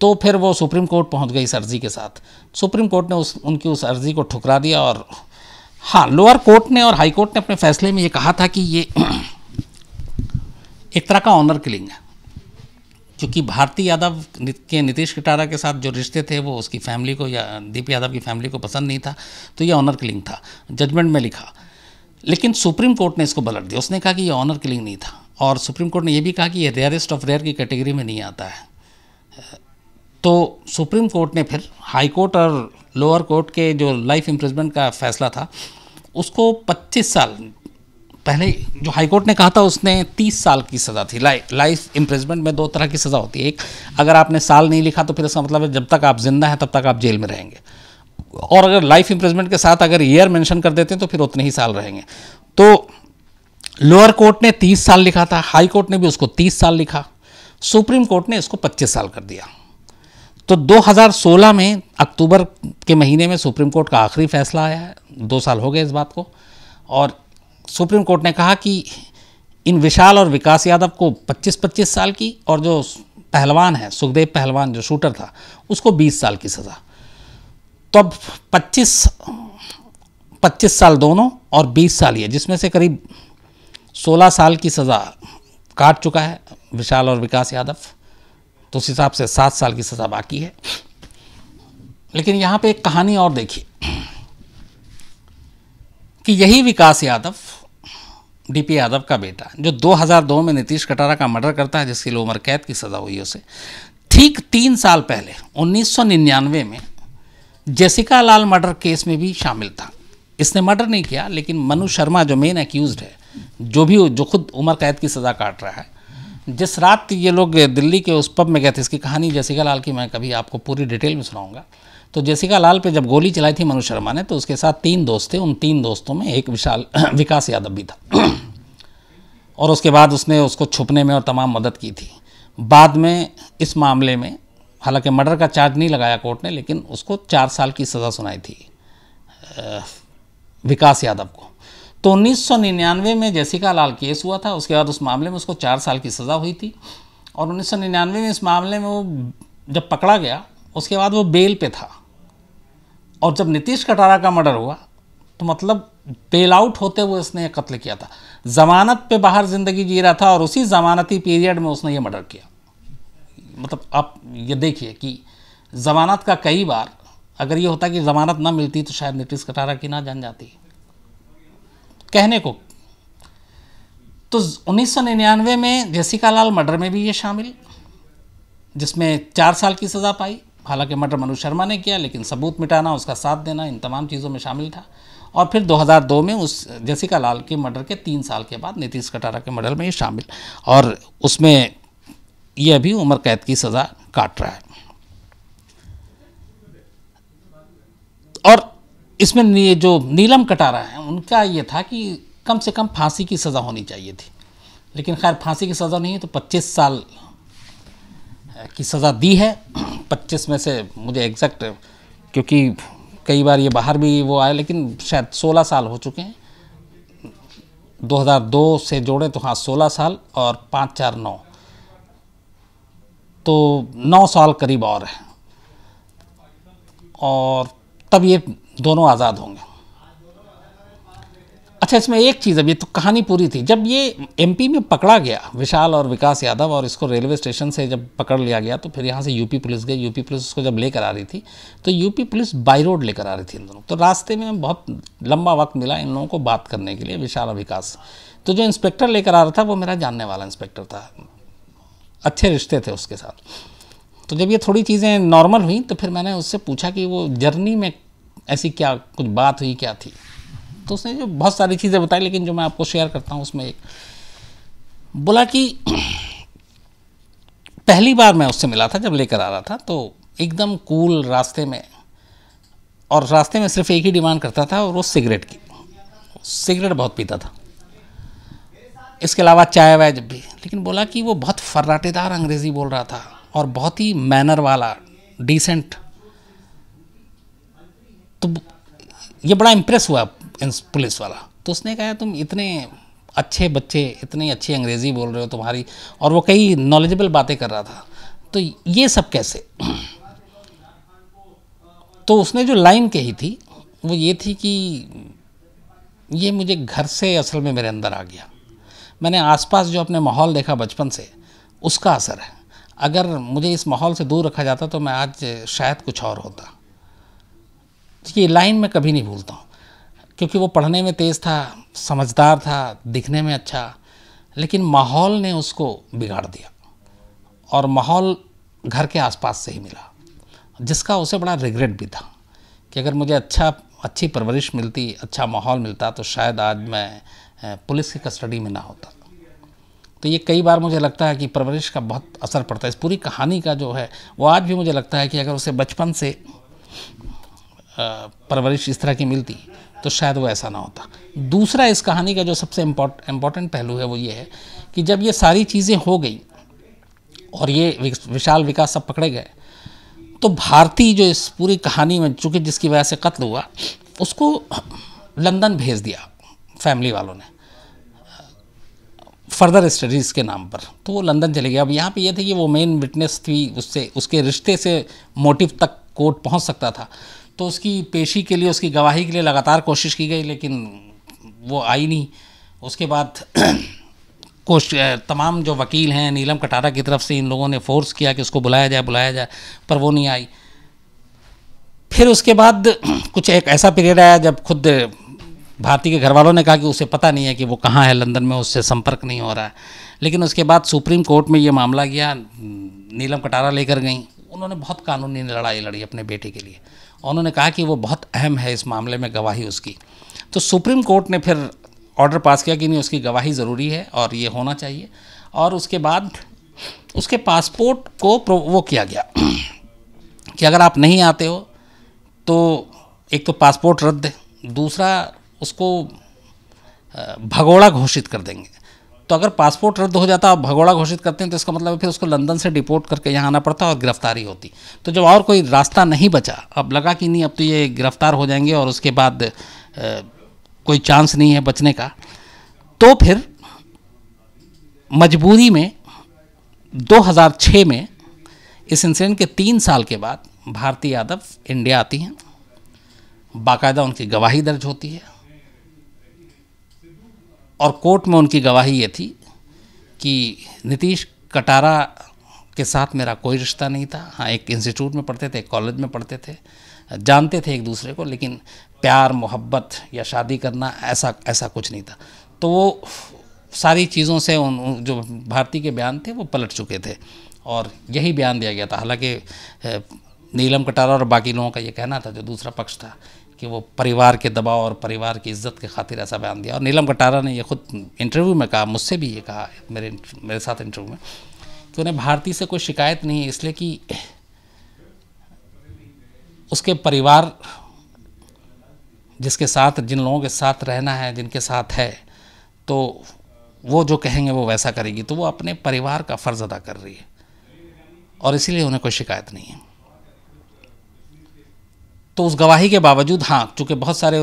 A: तो फिर वो सुप्रीम कोर्ट पहुंच गई इस अर्जी के साथ सुप्रीम कोर्ट ने उस उनकी उस अर्जी को ठुकरा दिया और हाँ लोअर कोर्ट ने और हाई कोर्ट ने अपने फैसले में ये कहा था कि ये एक तरह का ऑनर किलिंग है क्योंकि भारती यादव के नीतीश कटारा के साथ जो रिश्ते थे वो उसकी फैमिली को या दीप यादव की फैमिली को पसंद नहीं था तो ये ऑनर किलिंग था जजमेंट में लिखा लेकिन सुप्रीम कोर्ट ने इसको बलट दिया उसने कहा कि ये ऑनर किलिंग नहीं था और सुप्रीम कोर्ट ने यह भी कहा कि ये रेयरेस्ट ऑफ रेयर की कैटेगरी में नहीं आता है तो सुप्रीम कोर्ट ने फिर हाई कोर्ट और लोअर कोर्ट के जो लाइफ इम्प्रिजमेंट का फैसला था उसको 25 साल पहले जो हाई कोर्ट ने कहा था उसने 30 साल की सज़ा थी लाई, लाइफ इम्प्रिजमेंट में दो तरह की सज़ा होती है एक अगर आपने साल नहीं लिखा तो फिर इसका मतलब है जब तक आप जिंदा हैं तब तक आप जेल में रहेंगे और अगर लाइफ इम्प्रिजमेंट के साथ अगर ईयर मेंशन कर देते हैं तो फिर उतने ही साल रहेंगे तो लोअर कोर्ट ने 30 साल लिखा था हाई कोर्ट ने भी उसको 30 साल लिखा सुप्रीम कोर्ट ने इसको 25 साल कर दिया तो 2016 में अक्टूबर के महीने में सुप्रीम कोर्ट का आखिरी फैसला आया है दो साल हो गए इस बात को और सुप्रीम कोर्ट ने कहा कि इन विशाल और विकास यादव को 25-25 साल की और जो पहलवान है सुखदेव पहलवान जो शूटर था उसको 20 साल की सज़ा तो अब 25 25 साल दोनों और 20 साल ये जिसमें से करीब 16 साल की सज़ा काट चुका है विशाल और विकास यादव तो उस हिसाब से सात साल की सज़ा बाकी है लेकिन यहाँ पे एक कहानी और देखिए कि यही विकास यादव डीपी यादव का बेटा जो 2002 में नीतीश कटारा का मर्डर करता है जिसकी लो उम्र कैद की सज़ा हुई उसे ठीक तीन साल पहले 1999 में जेसिका लाल मर्डर केस में भी शामिल था इसने मर्डर नहीं किया लेकिन मनु शर्मा जो मेन एक्यूज है जो भी जो खुद उम्र कैद की सज़ा काट रहा है जिस रात ये लोग दिल्ली के उस पब में गए थे इसकी कहानी जैसिका लाल की मैं कभी आपको पूरी डिटेल में सुनाऊंगा तो जैसिका लाल पे जब गोली चलाई थी मनु शर्मा ने तो उसके साथ तीन दोस्त थे उन तीन दोस्तों में एक विशाल विकास यादव भी था और उसके बाद उसने उसको छुपने में और तमाम मदद की थी बाद में इस मामले में हालांकि मर्डर का चार्ज नहीं लगाया कोर्ट ने लेकिन उसको चार साल की सज़ा सुनाई थी विकास यादव को तो निन्यानवे में जैसिका लाल केस हुआ था उसके बाद उस मामले में उसको चार साल की सज़ा हुई थी और निन्यानवे में इस मामले में वो जब पकड़ा गया उसके बाद वो बेल पे था और जब नीतीश कटारा का मर्डर हुआ तो मतलब बेल आउट होते हुए उसने यह कत्ल किया था ज़मानत पे बाहर ज़िंदगी जी रहा था और उसी ज़मानती पीरियड में उसने ये मर्डर किया मतलब आप ये देखिए कि ज़मानत का कई बार अगर ये होता कि ज़मानत ना मिलती तो शायद नीतीश कटारा की ना जान जाती कहने को तो 1999 में जैसिका लाल मर्डर में भी ये शामिल जिसमें चार साल की सज़ा पाई हालांकि मर्डर मनु शर्मा ने किया लेकिन सबूत मिटाना उसका साथ देना इन तमाम चीज़ों में शामिल था और फिर 2002 में उस जैसिका लाल के मर्डर के तीन साल के बाद नीतीश कटारा के मर्डर में ये शामिल और उसमें यह भी उम्र कैद की सज़ा काट रहा है और इसमें ये जो नीलम कटारा है उनका ये था कि कम से कम फांसी की सज़ा होनी चाहिए थी लेकिन खैर फांसी की सज़ा नहीं है तो 25 साल की सज़ा दी है 25 में से मुझे एग्जैक्ट क्योंकि कई बार ये बाहर भी वो आया लेकिन शायद 16 साल हो चुके हैं 2002 से जोड़े तो हाँ 16 साल और पाँच चार नौ तो नौ साल करीब और है और तब ये दोनों आज़ाद होंगे अच्छा इसमें एक चीज़ अब ये तो कहानी पूरी थी जब ये एमपी में पकड़ा गया विशाल और विकास यादव और इसको रेलवे स्टेशन से जब पकड़ लिया गया तो फिर यहाँ से यूपी पुलिस गई यूपी पुलिस उसको जब लेकर आ रही थी तो यूपी पुलिस बाई रोड लेकर आ रही थी इन दोनों तो रास्ते में बहुत लंबा वक्त मिला इन लोगों को बात करने के लिए विशाल और विकास तो जो इंस्पेक्टर लेकर आ रहा था वो मेरा जानने वाला इंस्पेक्टर था अच्छे रिश्ते थे उसके साथ तो जब ये थोड़ी चीज़ें नॉर्मल हुई तो फिर मैंने उससे पूछा कि वो जर्नी में ऐसी क्या कुछ बात हुई क्या थी तो उसने जो बहुत सारी चीज़ें बताई लेकिन जो मैं आपको शेयर करता हूँ उसमें एक बोला कि पहली बार मैं उससे मिला था जब लेकर आ रहा था तो एकदम कूल रास्ते में और रास्ते में सिर्फ एक ही डिमांड करता था और वो सिगरेट की सिगरेट बहुत पीता था इसके अलावा चाय वाय जब भी लेकिन बोला कि वो बहुत फर्राटेदार अंग्रेज़ी बोल रहा था और बहुत ही मैनर वाला डिसेंट तो ये बड़ा इम्प्रेस हुआ पुलिस वाला तो उसने कहा तुम इतने अच्छे बच्चे इतनी अच्छी अंग्रेज़ी बोल रहे हो तुम्हारी और वो कई नॉलेजेबल बातें कर रहा था तो ये सब कैसे तो उसने जो लाइन कही थी वो ये थी कि ये मुझे घर से असल में मेरे अंदर आ गया मैंने आसपास जो अपने माहौल देखा बचपन से उसका असर है अगर मुझे इस माहौल से दूर रखा जाता तो मैं आज शायद कुछ और होता ये लाइन मैं कभी नहीं भूलता हूँ क्योंकि वो पढ़ने में तेज़ था समझदार था दिखने में अच्छा लेकिन माहौल ने उसको बिगाड़ दिया और माहौल घर के आसपास से ही मिला जिसका उसे बड़ा रिग्रेट भी था कि अगर मुझे अच्छा अच्छी परवरिश मिलती अच्छा माहौल मिलता तो शायद आज मैं पुलिस की कस्टडी में ना होता तो ये कई बार मुझे लगता है कि परवरिश का बहुत असर पड़ता है इस पूरी कहानी का जो है वो आज भी मुझे लगता है कि अगर उसे बचपन से परवरिश इस तरह की मिलती तो शायद वो ऐसा ना होता दूसरा इस कहानी का जो सबसे इम्पोर्टेंट पहलू है वो ये है कि जब ये सारी चीज़ें हो गई और ये विशाल विकास सब पकड़े गए तो भारती जो इस पूरी कहानी में चूँकि जिसकी वजह से कत्ल हुआ उसको लंदन भेज दिया फैमिली वालों ने फर्दर स्टडीज़ के नाम पर तो वो लंदन चले गया अब यहाँ पे ये यह थे कि वो मेन विटनेस थी उससे उसके रिश्ते से मोटिव तक कोर्ट पहुँच सकता था तो उसकी पेशी के लिए उसकी गवाही के लिए लगातार कोशिश की गई लेकिन वो आई नहीं उसके बाद कोश तमाम जो वकील हैं नीलम कटारा की तरफ से इन लोगों ने फोर्स किया कि उसको बुलाया जाए बुलाया जाए पर वो नहीं आई फिर उसके बाद कुछ एक ऐसा पीरियड आया जब खुद भारती के घर वालों ने कहा कि उसे पता नहीं है कि वो कहाँ है लंदन में उससे संपर्क नहीं हो रहा है लेकिन उसके बाद सुप्रीम कोर्ट में ये मामला गया नीलम कटारा लेकर गई उन्होंने बहुत कानूनी लड़ाई लड़ी अपने बेटे के लिए उन्होंने कहा कि वो बहुत अहम है इस मामले में गवाही उसकी तो सुप्रीम कोर्ट ने फिर ऑर्डर पास किया कि नहीं उसकी गवाही ज़रूरी है और ये होना चाहिए और उसके बाद उसके पासपोर्ट को वो किया गया कि अगर आप नहीं आते हो तो एक तो पासपोर्ट रद्द दूसरा उसको भगोड़ा घोषित कर देंगे तो अगर पासपोर्ट रद्द हो जाता आप भगोड़ा घोषित करते हैं तो इसका मतलब है फिर उसको लंदन से डिपोर्ट करके यहाँ आना पड़ता और गिरफ्तारी होती तो जब और कोई रास्ता नहीं बचा अब लगा कि नहीं अब तो ये गिरफ्तार हो जाएंगे और उसके बाद आ, कोई चांस नहीं है बचने का तो फिर मजबूरी में 2006 में इस इंसिडेंट के तीन साल के बाद भारती यादव इंडिया आती हैं बाकायदा उनकी गवाही दर्ज होती है और कोर्ट में उनकी गवाही ये थी कि नीतीश कटारा के साथ मेरा कोई रिश्ता नहीं था हाँ एक इंस्टीट्यूट में पढ़ते थे एक कॉलेज में पढ़ते थे जानते थे एक दूसरे को लेकिन प्यार मोहब्बत या शादी करना ऐसा ऐसा कुछ नहीं था तो वो सारी चीज़ों से उन जो भारती के बयान थे वो पलट चुके थे और यही बयान दिया गया था हालांकि नीलम कटारा और बाकी लोगों का ये कहना था जो दूसरा पक्ष था कि वो परिवार के दबाव और परिवार की इज्जत के खातिर ऐसा बयान दिया और नीलम कटारा ने ये खुद इंटरव्यू में कहा मुझसे भी ये कहा मेरे मेरे साथ इंटरव्यू में कि उन्हें भारती से कोई शिकायत नहीं है इसलिए कि उसके परिवार जिसके साथ जिन लोगों के साथ रहना है जिनके साथ है तो वो जो कहेंगे वो वैसा करेगी तो वो अपने परिवार का फ़र्ज़ अदा कर रही है और इसीलिए उन्हें कोई शिकायत नहीं है तो उस गवाही के बावजूद हाँ चूँकि बहुत सारे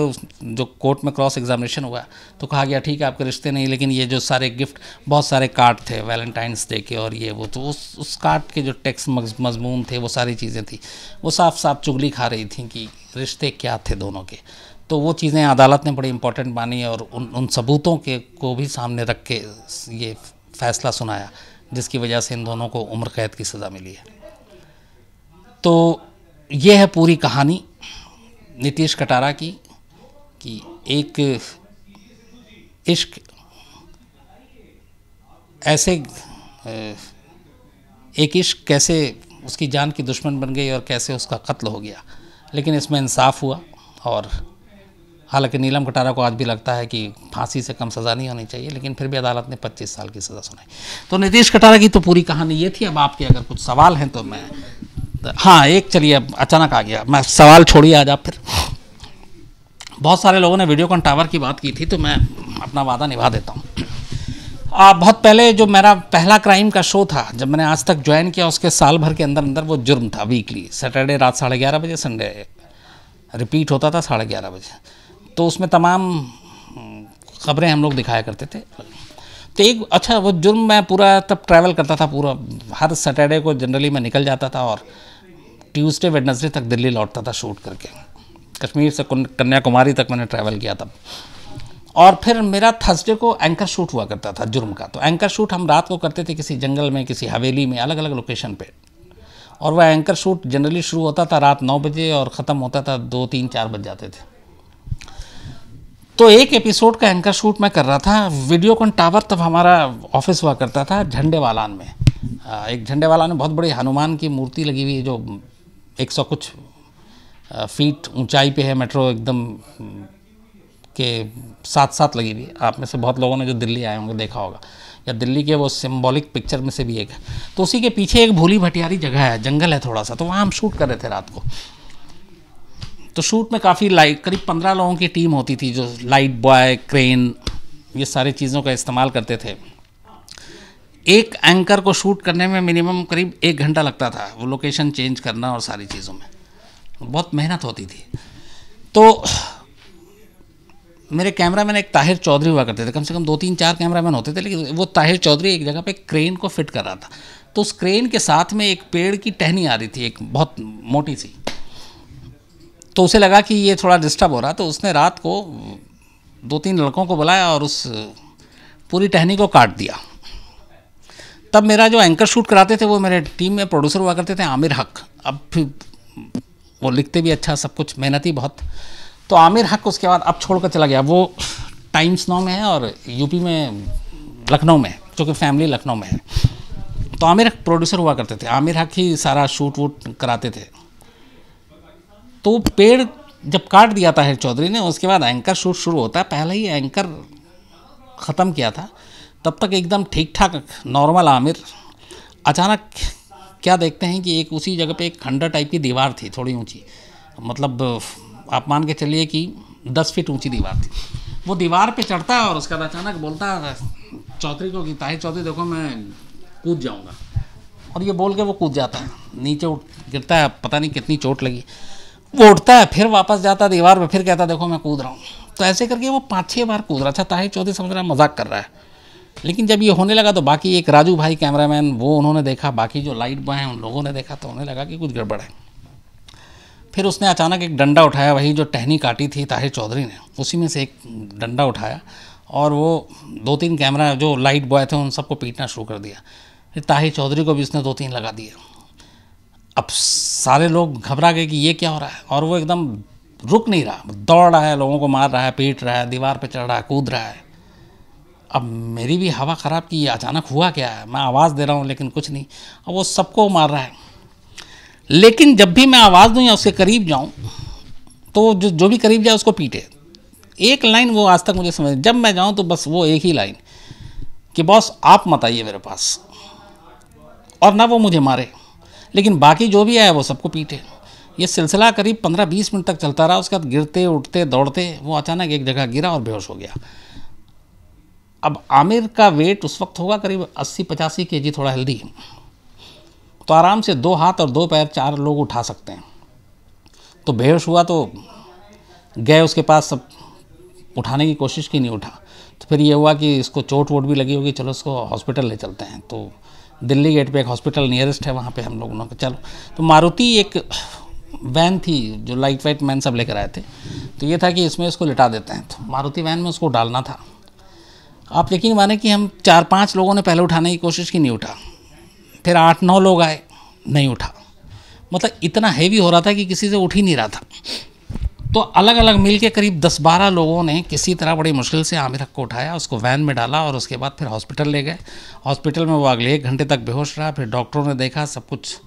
A: जो कोर्ट में क्रॉस एग्जामिनेशन हुआ तो कहा गया ठीक है आपके रिश्ते नहीं लेकिन ये जो सारे गिफ्ट बहुत सारे कार्ड थे वैलेंटाइंस डे के और ये वो तो उस उस कार्ड के जो टेक्स मजमून थे वो सारी चीज़ें थी वो साफ साफ चुगली खा रही थी कि रिश्ते क्या थे दोनों के तो वो चीज़ें अदालत ने बड़ी इंपॉर्टेंट मानी और उन उन सबूतों के को भी सामने रख के ये फैसला सुनाया जिसकी वजह से इन दोनों को उम्र कैद की सज़ा मिली है तो ये है पूरी कहानी नीतीश कटारा की कि एक इश्क ऐसे एक इश्क कैसे उसकी जान की दुश्मन बन गई और कैसे उसका कत्ल हो गया लेकिन इसमें इंसाफ हुआ और हालांकि नीलम कटारा को आज भी लगता है कि फांसी से कम सज़ा नहीं होनी चाहिए लेकिन फिर भी अदालत ने 25 साल की सज़ा सुनाई तो नीतीश कटारा की तो पूरी कहानी ये थी अब आपके अगर कुछ सवाल हैं तो मैं हाँ एक चलिए अब अचानक आ गया मैं सवाल छोड़िए आज आप फिर बहुत सारे लोगों ने वीडियो कॉन टावर की बात की थी तो मैं अपना वादा निभा देता हूँ बहुत पहले जो मेरा पहला क्राइम का शो था जब मैंने आज तक ज्वाइन किया उसके साल भर के अंदर अंदर वो जुर्म था वीकली सैटरडे रात साढ़े ग्यारह बजे संडे रिपीट होता था साढ़े ग्यारह बजे तो उसमें तमाम हम्म, खबरें हम लोग दिखाया करते थे तो एक अच्छा वो जुर्म मैं पूरा तब ट्रैवल करता था पूरा हर सैटरडे को जनरली मैं निकल जाता था और ट्यूसडे वेडनसडे तक दिल्ली लौटता था शूट करके कश्मीर से कन्याकुमारी तक मैंने ट्रैवल किया तब और फिर मेरा थर्सडे को एंकर शूट हुआ करता था जुर्म का तो एंकर शूट हम रात को करते थे किसी जंगल में किसी हवेली में अलग अलग लोकेशन पे और वह एंकर शूट जनरली शुरू होता था रात नौ बजे और ख़त्म होता था दो तीन चार बज जाते थे तो एक एपिसोड का एंकर शूट मैं कर रहा था वीडियोकॉन टावर तब हमारा ऑफिस हुआ करता था झंडे वालान में एक झंडे वालान में बहुत बड़ी हनुमान की मूर्ति लगी हुई है जो एक सौ कुछ फीट ऊंचाई पे है मेट्रो एकदम हम्म, के साथ साथ लगी हुई आप में से बहुत लोगों ने जो दिल्ली आए होंगे देखा होगा या दिल्ली के वो सिम्बॉलिक पिक्चर में से भी एक है तो उसी के पीछे एक भूली भटियारी जगह है जंगल है थोड़ा सा तो वहाँ हम शूट कर रहे थे रात को तो शूट में काफ़ी लाइट करीब पंद्रह लोगों की टीम होती थी जो लाइट बॉय क्रेन ये सारी चीज़ों का इस्तेमाल करते थे एक एंकर को शूट करने में मिनिमम करीब एक घंटा लगता था वो लोकेशन चेंज करना और सारी चीज़ों में बहुत मेहनत होती थी तो मेरे कैमरा मैन एक ताहिर चौधरी हुआ करते थे कम से कम दो तीन चार कैमरा मैन होते थे लेकिन वो ताहिर चौधरी एक जगह पे क्रेन को फिट कर रहा था तो उस क्रेन के साथ में एक पेड़ की टहनी आ रही थी एक बहुत मोटी सी तो उसे लगा कि ये थोड़ा डिस्टर्ब हो रहा तो उसने रात को दो तीन लड़कों को बुलाया और उस पूरी टहनी को काट दिया तब मेरा जो एंकर शूट कराते थे वो मेरे टीम में प्रोड्यूसर हुआ करते थे आमिर हक अब फिर वो लिखते भी अच्छा सब कुछ मेहनती बहुत तो आमिर हक उसके बाद अब छोड़ कर चला गया वो टाइम्स नाउ में है और यूपी में लखनऊ में जो कि फैमिली लखनऊ में है तो आमिर हक प्रोड्यूसर हुआ करते थे आमिर हक ही सारा शूट वूट कराते थे तो पेड़ जब काट दिया था हेड चौधरी ने उसके बाद एंकर शूट शुरू होता है पहले ही एंकर ख़त्म किया था तब तक एकदम ठीक ठाक नॉर्मल आमिर अचानक क्या देखते हैं कि एक उसी जगह पे एक खंडर टाइप की दीवार थी थोड़ी ऊंची मतलब आप मान के चलिए कि दस फीट ऊंची दीवार थी वो दीवार पे चढ़ता है और उसके बाद अचानक बोलता है चौधरी को कि ताहिर चौधरी देखो मैं कूद जाऊँगा और ये बोल के वो कूद जाता है नीचे उठ गिरता है पता नहीं कितनी चोट लगी वो उठता है फिर वापस जाता दीवार में फिर कहता देखो मैं कूद रहा हूँ तो ऐसे करके वो पाँच छः बार कूद रहा था अच्छा, ताहिर चौधरी समझ रहा है मजाक कर रहा है लेकिन जब ये होने लगा तो बाकी एक राजू भाई कैमरामैन वो उन्होंने देखा बाकी जो लाइट बॉय हैं उन लोगों ने देखा तो उन्हें लगा कि कुछ गड़बड़ है फिर उसने अचानक एक डंडा उठाया वही जो टहनी काटी थी ताहिर चौधरी ने उसी में से एक डंडा उठाया और वो दो तीन कैमरा जो लाइट बॉय थे उन सबको पीटना शुरू कर दिया फिर ताहिर चौधरी को भी उसने दो तीन लगा दिया अब सारे लोग घबरा गए कि ये क्या हो रहा है और वो एकदम रुक नहीं रहा दौड़ रहा है लोगों को मार रहा है पीट रहा है दीवार पे चढ़ रहा है कूद रहा है अब मेरी भी हवा ख़राब की अचानक हुआ क्या है मैं आवाज़ दे रहा हूँ लेकिन कुछ नहीं अब वो सबको मार रहा है लेकिन जब भी मैं आवाज़ दूँ या उसके करीब जाऊँ तो जो जो भी करीब जाए उसको पीटे एक लाइन वो आज तक मुझे समझ जब मैं जाऊँ तो बस वो एक ही लाइन कि बॉस आप मत आइए मेरे पास और ना वो मुझे मारे लेकिन बाकी जो भी आया वो सबको पीटे ये सिलसिला करीब पंद्रह बीस मिनट तक चलता रहा उसके बाद गिरते उठते दौड़ते वो अचानक एक जगह गिरा और बेहोश हो गया अब आमिर का वेट उस वक्त होगा करीब अस्सी पचासी के जी थोड़ा हेल्दी तो आराम से दो हाथ और दो पैर चार लोग उठा सकते हैं तो बेहोश हुआ तो गए उसके पास सब उठाने की कोशिश की नहीं उठा तो फिर ये हुआ कि इसको चोट वोट भी लगी होगी चलो उसको हॉस्पिटल ले चलते हैं तो दिल्ली गेट पे एक हॉस्पिटल नियरेस्ट है वहाँ पे हम लोगों ने चलो तो मारुति एक वैन थी जो लाइट वाइट मैन सब लेकर आए थे तो ये था कि इसमें इसको लिटा देते हैं तो मारुति वैन में उसको डालना था आप यकीन माने कि हम चार पाँच लोगों ने पहले उठाने की कोशिश की नहीं उठा फिर आठ नौ लोग आए नहीं उठा मतलब इतना हैवी हो रहा था कि किसी से उठ ही नहीं रहा था तो अलग अलग मिल के करीब दस बारह लोगों ने किसी तरह बड़ी मुश्किल से आमिर हक को उठाया उसको वैन में डाला और उसके बाद फिर हॉस्पिटल ले गए हॉस्पिटल में वो अगले एक घंटे तक बेहोश रहा फिर डॉक्टरों ने देखा सब कुछ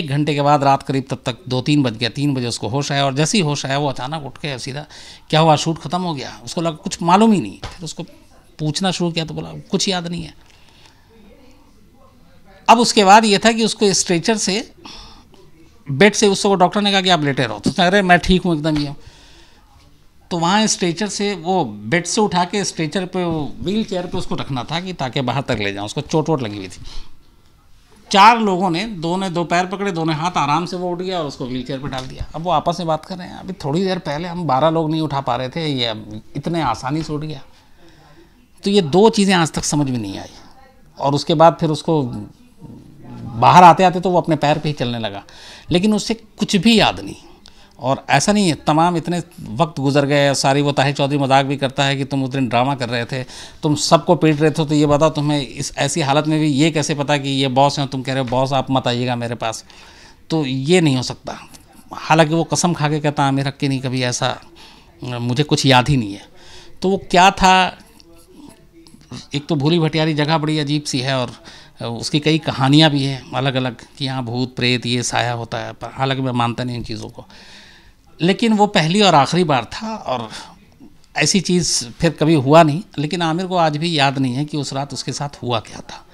A: एक घंटे के बाद रात करीब तब तक दो तीन बज गया तीन बजे उसको होश आया और जैसे ही होश आया वो अचानक उठ के सीधा क्या हुआ शूट ख़त्म हो गया उसको लगा कुछ मालूम ही नहीं फिर उसको पूछना शुरू किया तो बोला कुछ याद नहीं है अब उसके बाद ये था कि उसको स्ट्रेचर से बेड से उससे वो डॉक्टर ने कहा कि आप लेटे रहो तो उसने अरे मैं ठीक हूँ एकदम ये तो वहाँ स्ट्रेचर से वो बेड से उठा के स्ट्रेचर पे वो व्हील चेयर पर उसको रखना था कि ताकि बाहर तक ले जाऊँ उसको चोट वोट लगी हुई थी चार लोगों ने दो ने दो पैर पकड़े दोनों हाथ आराम से वो उठ गया और उसको व्हील चेयर पर डाल दिया अब वो आपस में बात कर रहे हैं अभी थोड़ी देर पहले हम बारह लोग नहीं उठा पा रहे थे ये इतने आसानी से उठ गया तो ये दो चीज़ें आज तक समझ में नहीं आई और उसके बाद फिर उसको बाहर आते आते तो वो अपने पैर पे ही चलने लगा लेकिन उससे कुछ भी याद नहीं और ऐसा नहीं है तमाम इतने वक्त गुजर गए सारी वो ताहिर चौधरी मजाक भी करता है कि तुम उस दिन ड्रामा कर रहे थे तुम सबको पीट रहे थे तो ये बताओ तुम्हें इस ऐसी हालत में भी ये कैसे पता कि ये बॉस हैं तुम कह रहे हो बॉस आप मत आइएगा मेरे पास तो ये नहीं हो सकता हालांकि वो कसम खा के कहता आमिर हक के नहीं कभी ऐसा मुझे कुछ याद ही नहीं है तो वो क्या था एक तो भूली भटियारी जगह बड़ी अजीब सी है और तो उसकी कई कहानियाँ भी हैं अलग अलग कि यहाँ भूत प्रेत ये साया होता है पर हालांकि मैं मानता नहीं इन चीज़ों को लेकिन वो पहली और आखिरी बार था और ऐसी चीज़ फिर कभी हुआ नहीं लेकिन आमिर को आज भी याद नहीं है कि उस रात उसके साथ हुआ क्या था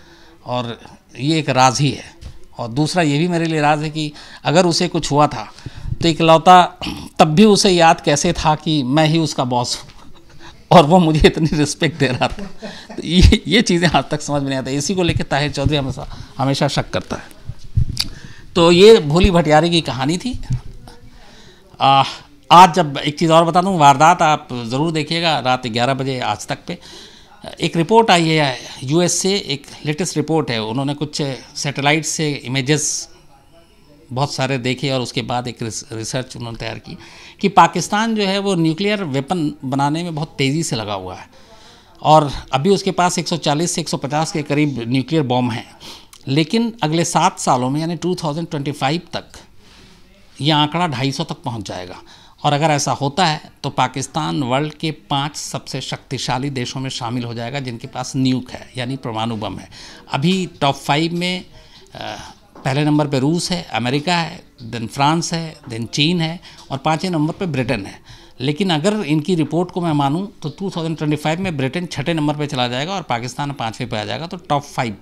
A: और ये एक राज ही है और दूसरा ये भी मेरे लिए राज है कि अगर उसे कुछ हुआ था तो इकलौता तब भी उसे याद कैसे था कि मैं ही उसका बॉस हूँ और वो मुझे इतनी रिस्पेक्ट दे रहा था तो ये ये चीज़ें आज तक समझ में नहीं आता इसी को लेकर ताहिर चौधरी हमेशा हमेशा शक करता है तो ये भोली भटियारी की कहानी थी आ, आज जब एक चीज़ और बता दूँ वारदात आप ज़रूर देखिएगा रात ग्यारह बजे आज तक पे एक रिपोर्ट आई है यूएस से एक लेटेस्ट रिपोर्ट है उन्होंने कुछ सैटेलाइट से इमेजेस बहुत सारे देखे और उसके बाद एक रिसर्च उन्होंने तैयार की कि पाकिस्तान जो है वो न्यूक्लियर वेपन बनाने में बहुत तेज़ी से लगा हुआ है और अभी उसके पास 140 से 150 के करीब न्यूक्लियर बम हैं लेकिन अगले सात सालों में यानी 2025 तक ये आंकड़ा 250 तक पहुंच जाएगा और अगर ऐसा होता है तो पाकिस्तान वर्ल्ड के पांच सबसे शक्तिशाली देशों में शामिल हो जाएगा जिनके पास न्यूक है यानी परमाणु बम है अभी टॉप फाइव में पहले नंबर पे रूस है अमेरिका है देन फ्रांस है देन चीन है और पाँचवें नंबर पे ब्रिटेन है लेकिन अगर इनकी रिपोर्ट को मैं मानूं तो 2025 में ब्रिटेन छठे नंबर पे चला जाएगा और पाकिस्तान पाँचवें पे आ जाएगा तो टॉप फाइव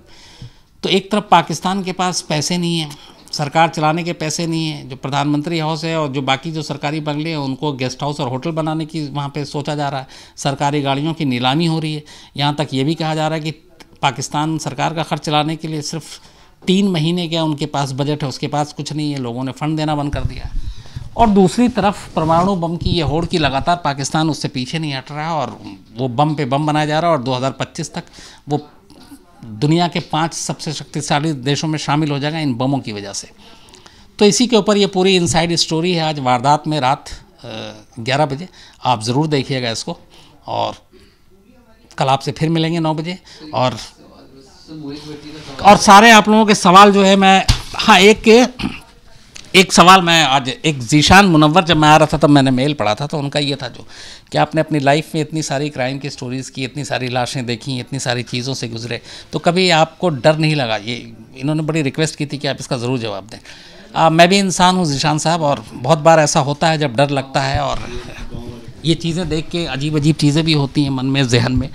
A: तो एक तरफ पाकिस्तान के पास पैसे नहीं हैं सरकार चलाने के पैसे नहीं हैं जो प्रधानमंत्री हाउस है और जो बाकी जो सरकारी बंगले हैं उनको गेस्ट हाउस और होटल बनाने की वहाँ पर सोचा जा रहा है सरकारी गाड़ियों की नीलामी हो रही है यहाँ तक ये भी कहा जा रहा है कि पाकिस्तान सरकार का खर्च चलाने के लिए सिर्फ तीन महीने का उनके पास बजट है उसके पास कुछ नहीं है लोगों ने फंड देना बंद कर दिया और दूसरी तरफ परमाणु बम की ये होड़ की लगातार पाकिस्तान उससे पीछे नहीं हट रहा और वो बम पे बम बनाया जा रहा और 2025 तक वो दुनिया के पांच सबसे शक्तिशाली देशों में शामिल हो जाएगा इन बमों की वजह से तो इसी के ऊपर ये पूरी इनसाइड स्टोरी है आज वारदात में रात ग्यारह बजे आप ज़रूर देखिएगा इसको और कल आपसे फिर मिलेंगे नौ बजे और
B: और
A: सारे आप लोगों के सवाल जो है मैं हाँ एक के एक सवाल मैं आज एक जीशान मुनवर जब मैं आ रहा था तब मैंने मेल पढ़ा था तो उनका ये था जो कि आपने अपनी लाइफ में इतनी सारी क्राइम की स्टोरीज़ की इतनी सारी लाशें देखी इतनी सारी चीज़ों से गुजरे तो कभी आपको डर नहीं लगा ये इन्होंने बड़ी रिक्वेस्ट की थी कि आप इसका ज़रूर जवाब दें आ, मैं भी इंसान हूँ जीशान साहब और बहुत बार ऐसा होता है जब डर लगता है और ये चीज़ें देख के अजीब अजीब चीज़ें भी होती हैं मन में जहन में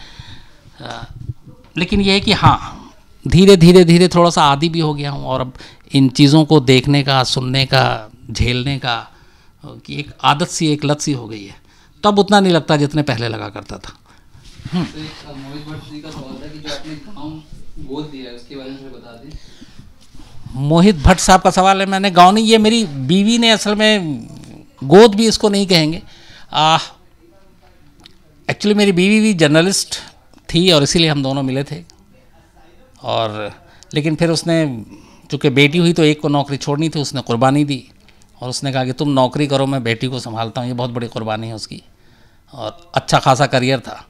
A: लेकिन ये है कि हाँ धीरे धीरे धीरे थोड़ा सा आदि भी हो गया हूँ और अब इन चीज़ों को देखने का सुनने का झेलने का कि एक आदत सी एक लत सी हो गई है तब उतना नहीं लगता जितने पहले लगा करता था
B: हम्म। तो
A: मोहित भट्ट साहब का सवाल है मैंने गाँव नहीं ये मेरी बीवी ने असल में गोद भी इसको नहीं कहेंगे एक्चुअली मेरी बीवी भी जर्नलिस्ट थी और इसीलिए हम दोनों मिले थे और लेकिन फिर उसने चूँकि बेटी हुई तो एक को नौकरी छोड़नी थी उसने कुर्बानी दी और उसने कहा कि तुम नौकरी करो मैं बेटी को संभालता हूँ ये बहुत बड़ी कुर्बानी है उसकी और अच्छा खासा करियर था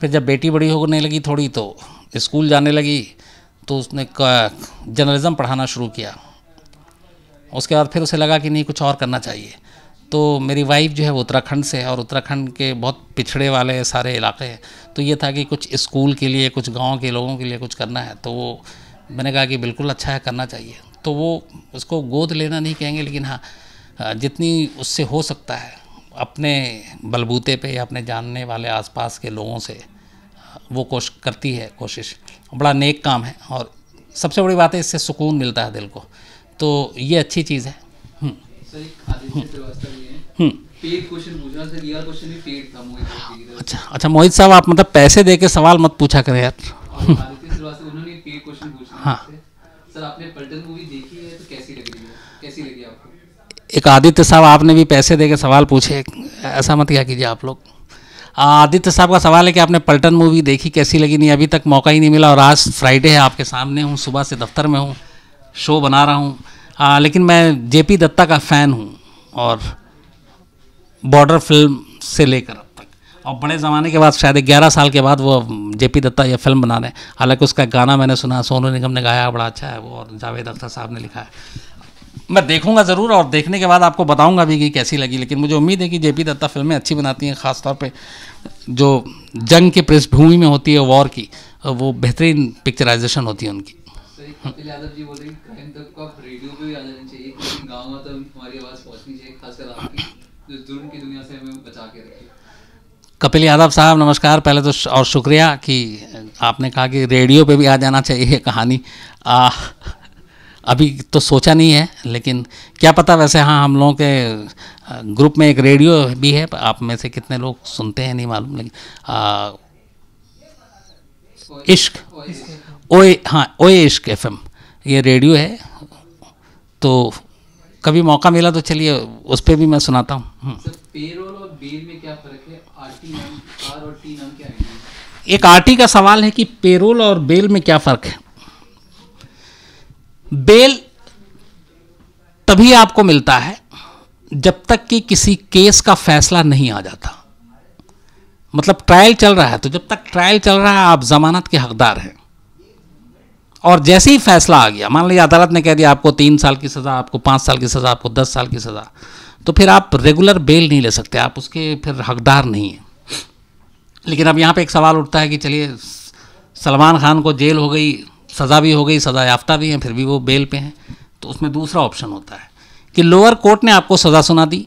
A: फिर जब बेटी बड़ी होने लगी थोड़ी तो स्कूल जाने लगी तो उसने जर्नलिज़म पढ़ाना शुरू किया उसके बाद फिर उसे लगा कि नहीं कुछ और करना चाहिए तो मेरी वाइफ जो है वो उत्तराखंड से है और उत्तराखंड के बहुत पिछड़े वाले सारे इलाके हैं तो ये था कि कुछ स्कूल के लिए कुछ गांव के लोगों के लिए कुछ करना है तो वो मैंने कहा कि बिल्कुल अच्छा है करना चाहिए तो वो उसको गोद लेना नहीं कहेंगे लेकिन हाँ, हाँ जितनी उससे हो सकता है अपने बलबूते पे या अपने जानने वाले आसपास के लोगों से वो कोश करती है कोशिश बड़ा नेक काम है और सबसे बड़ी बात है इससे सुकून मिलता है दिल को तो ये अच्छी चीज़ है
B: हम्म। हम्म। अच्छा
A: अच्छा मोहित साहब आप मतलब पैसे दे के सवाल मत पूछा करें यार
B: हाँ तो
A: एक आदित्य साहब आपने भी पैसे दे के सवाल पूछे ऐसा मत क्या कीजिए आप लोग आदित्य साहब का सवाल है कि आपने पलटन मूवी देखी कैसी लगी नहीं अभी तक मौका ही नहीं मिला और आज फ्राइडे है आपके सामने हूँ सुबह से दफ्तर में हूँ शो बना रहा हूँ लेकिन मैं जेपी दत्ता का फ़ैन हूँ और बॉर्डर फिल्म से लेकर अब तक और बड़े ज़माने के बाद शायद ग्यारह साल के बाद वो जेपी दत्ता ये फिल्म बना रहे हैं हालांकि उसका गाना मैंने सुना सोनू निगम ने गाया बड़ा अच्छा है वो और जावेद अख्तर साहब ने लिखा है मैं देखूंगा ज़रूर और देखने के बाद आपको बताऊंगा भी कि कैसी लगी लेकिन मुझे उम्मीद है कि जे पी दत्ता फिल्में अच्छी बनाती हैं ख़ासतौर पे जो जंग की पृष्ठभूमि में होती है वॉर की वो बेहतरीन पिक्चराइजेशन होती है उनकी
B: यादव जी बोल रहे हैं
A: कपिल यादव साहब नमस्कार पहले तो और शुक्रिया कि आपने कहा कि रेडियो पे भी आ जाना चाहिए ये कहानी आ, अभी तो सोचा नहीं है लेकिन क्या पता वैसे हाँ हम लोगों के ग्रुप में एक रेडियो भी है आप में से कितने लोग सुनते हैं नहीं मालूम लेकिन इश्क ओए हाँ ओए इश्क एफएम ये रेडियो है तो कभी मौका मिला तो चलिए उस पर भी मैं सुनाता हूँ हम्म। एक आरटी का सवाल है कि पेरोल और बेल में क्या फ़र्क है बेल तभी आपको मिलता है जब तक कि किसी केस का फैसला नहीं आ जाता मतलब ट्रायल चल रहा है तो जब तक ट्रायल चल रहा है आप जमानत के हकदार हैं और जैसे ही फैसला आ गया मान लीजिए अदालत ने कह दिया आपको तीन साल की सज़ा आपको पाँच साल की सज़ा आपको दस साल की सज़ा तो फिर आप रेगुलर बेल नहीं ले सकते आप उसके फिर हकदार नहीं हैं लेकिन अब यहाँ पे एक सवाल उठता है कि चलिए सलमान खान को जेल हो गई सज़ा भी हो गई सज़ा याफ्ता भी हैं फिर भी वो बेल पे हैं तो उसमें दूसरा ऑप्शन होता है कि लोअर कोर्ट ने आपको सज़ा सुना दी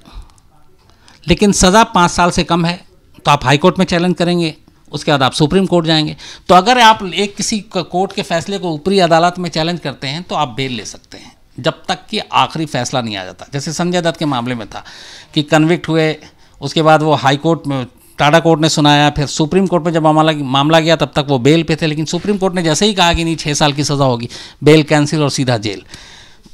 A: लेकिन सज़ा पाँच साल से कम है तो आप हाई कोर्ट में चैलेंज करेंगे उसके बाद आप सुप्रीम कोर्ट जाएंगे तो अगर आप एक किसी कोर्ट के फैसले को ऊपरी अदालत में चैलेंज करते हैं तो आप बेल ले सकते हैं जब तक कि आखिरी फैसला नहीं आ जाता जैसे संजय दत्त के मामले में था कि कन्विक्ट हुए उसके बाद वो हाई कोर्ट में टाटा कोर्ट ने सुनाया फिर सुप्रीम कोर्ट में जब मामला मामला गया तब तक वो बेल पे थे लेकिन सुप्रीम कोर्ट ने जैसे ही कहा कि नहीं छः साल की सज़ा होगी बेल कैंसिल और सीधा जेल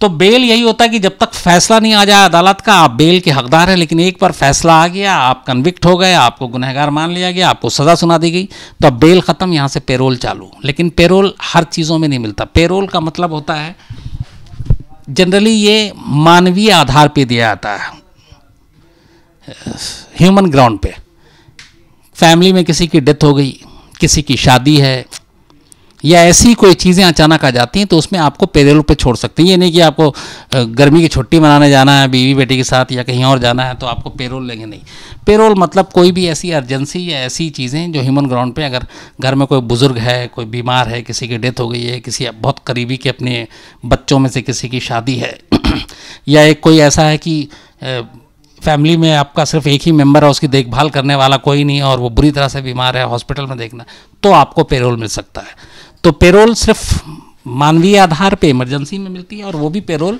A: तो बेल यही होता है कि जब तक फैसला नहीं आ जाए अदालत का आप बेल के हकदार हैं लेकिन एक बार फैसला आ गया आप कन्विक्ट हो गए आपको गुनहगार मान लिया गया आपको सज़ा सुना दी गई तो अब बेल ख़त्म यहाँ से पेरोल चालू लेकिन पेरोल हर चीज़ों में नहीं मिलता पेरोल का मतलब होता है जनरली ये मानवीय आधार पर दिया जाता है ह्यूमन ग्राउंड पे फैमिली में किसी की डेथ हो गई किसी की शादी है या ऐसी कोई चीज़ें अचानक आ जाती हैं तो उसमें आपको पेरोल पे छोड़ सकते हैं ये नहीं कि आपको गर्मी की छुट्टी मनाने जाना है बीवी बेटी के साथ या कहीं और जाना है तो आपको पेरोल लेंगे नहीं पेरोल मतलब कोई भी ऐसी अर्जेंसी या ऐसी चीज़ें जो ह्यूमन ग्राउंड पे अगर घर में कोई बुज़ुर्ग है कोई बीमार है किसी की डेथ हो गई है किसी बहुत करीबी के अपने बच्चों में से किसी की शादी है या एक कोई ऐसा है कि फैमिली में आपका सिर्फ एक ही मेंबर है उसकी देखभाल करने वाला कोई नहीं और वो बुरी तरह से बीमार है हॉस्पिटल में देखना तो आपको पेरोल मिल सकता है तो पेरोल सिर्फ मानवीय आधार पे इमरजेंसी में मिलती है और वो भी पेरोल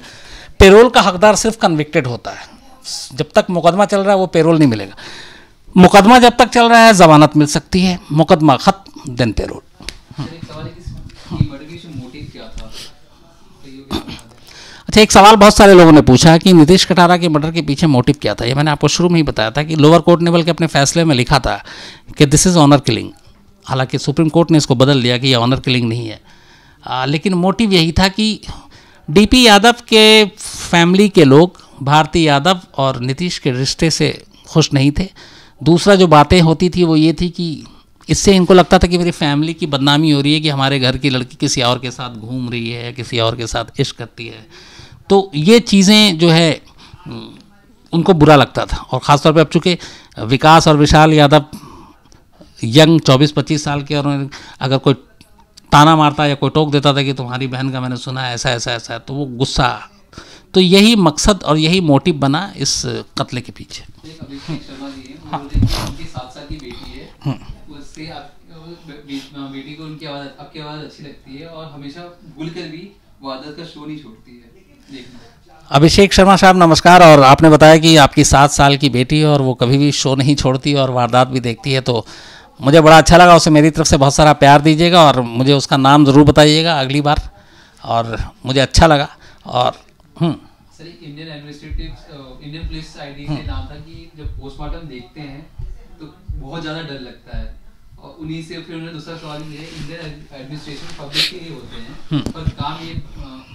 A: पेरोल का हकदार सिर्फ कन्विक्टेड होता है जब तक मुकदमा चल रहा है वो पेरोल नहीं मिलेगा मुकदमा जब तक चल रहा है जमानत मिल सकती है मुकदमा खत्म तो देन पेरोल अच्छा एक सवाल बहुत सारे लोगों ने पूछा कि नीतीश कटारा के मर्डर के पीछे मोटिव क्या था ये मैंने आपको शुरू में ही बताया था कि लोअर कोर्ट ने बल्कि अपने फैसले में लिखा था कि दिस इज़ ऑनर किलिंग हालांकि सुप्रीम कोर्ट ने इसको बदल दिया कि यह ऑनर किलिंग नहीं है आ, लेकिन मोटिव यही था कि डीपी यादव के फैमिली के लोग भारती यादव और नीतीश के रिश्ते से खुश नहीं थे दूसरा जो बातें होती थी वो ये थी कि इससे इनको लगता था कि मेरी फैमिली की बदनामी हो रही है कि हमारे घर की लड़की किसी और के साथ घूम रही है किसी और के साथ इश्क करती है तो ये चीज़ें जो है उनको बुरा लगता था और ख़ासतौर पर अब चूँकि विकास और विशाल यादव यंग 24-25 साल के और अगर कोई ताना मारता या कोई टोक देता था कि तुम्हारी बहन का मैंने सुना ऐसा ऐसा ऐसा तो वो गुस्सा तो यही मकसद और यही मोटिव बना इस कत्ले के पीछे हाँ।,
B: हाँ।, हाँ
A: अभिषेक शर्मा साहब नमस्कार और आपने बताया कि आपकी सात साल की बेटी है और वो कभी भी शो नहीं छोड़ती और वारदात भी देखती है तो मुझे बड़ा अच्छा लगा उसे मेरी तरफ से बहुत सारा प्यार दीजिएगा और मुझे उसका नाम ज़रूर बताइएगा अगली बार और मुझे अच्छा लगा और हम्म।
B: Sir Indian administrative Indian police ID से नाम था कि जब पोस्टमार्टम देखते हैं तो बहुत ज़्यादा डर लगता है और उन्हीं से फिर उन्होंने दूसरा सवाल इंडियन एडमिनिस्ट्रेशन पब्लिक के ही होते हैं हम्म। पर काम ये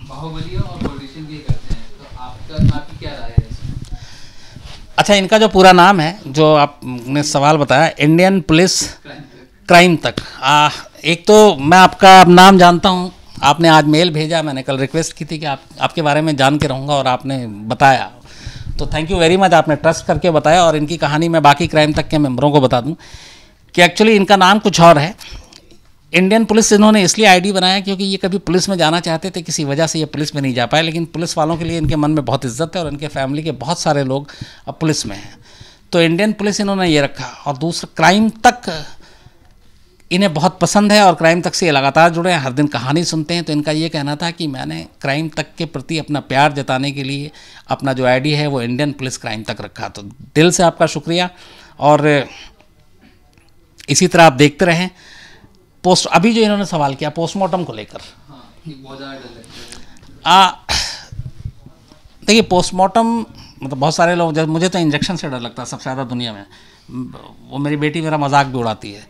B: बाहुबली और पॉलिटिशियन के करते हैं तो आपका आपकी क्या राय है
A: अच्छा इनका जो पूरा नाम है जो आपने सवाल बताया इंडियन पुलिस क्राइम तक आ, एक तो मैं आपका नाम जानता हूँ आपने आज मेल भेजा मैंने कल रिक्वेस्ट की थी कि आप आपके बारे में जान के रहूँगा और आपने बताया तो थैंक यू वेरी मच आपने ट्रस्ट करके बताया और इनकी कहानी मैं बाकी क्राइम तक के मेम्बरों को बता दूँ कि एक्चुअली इनका नाम कुछ और है इंडियन पुलिस इन्होंने इसलिए आईडी बनाया क्योंकि ये कभी पुलिस में जाना चाहते थे किसी वजह से ये पुलिस में नहीं जा पाए लेकिन पुलिस वालों के लिए इनके मन में बहुत इज्जत है और इनके फैमिली के बहुत सारे लोग अब पुलिस में हैं तो इंडियन पुलिस इन्होंने ये रखा और दूसरा क्राइम तक इन्हें बहुत पसंद है और क्राइम तक से ये लगातार जुड़े हैं हर दिन कहानी सुनते हैं तो इनका ये कहना था कि मैंने क्राइम तक के प्रति अपना प्यार जताने के लिए अपना जो आईडी है वो इंडियन पुलिस क्राइम तक रखा तो दिल से आपका शुक्रिया और इसी तरह आप देखते रहें पोस्ट अभी जो इन्होंने सवाल किया पोस्टमार्टम को लेकर हाँ, देखिए पोस्टमार्टम मतलब बहुत सारे लोग मुझे तो इंजेक्शन से डर लगता है सबसे ज़्यादा दुनिया में वो मेरी बेटी मेरा मजाक भी उड़ाती है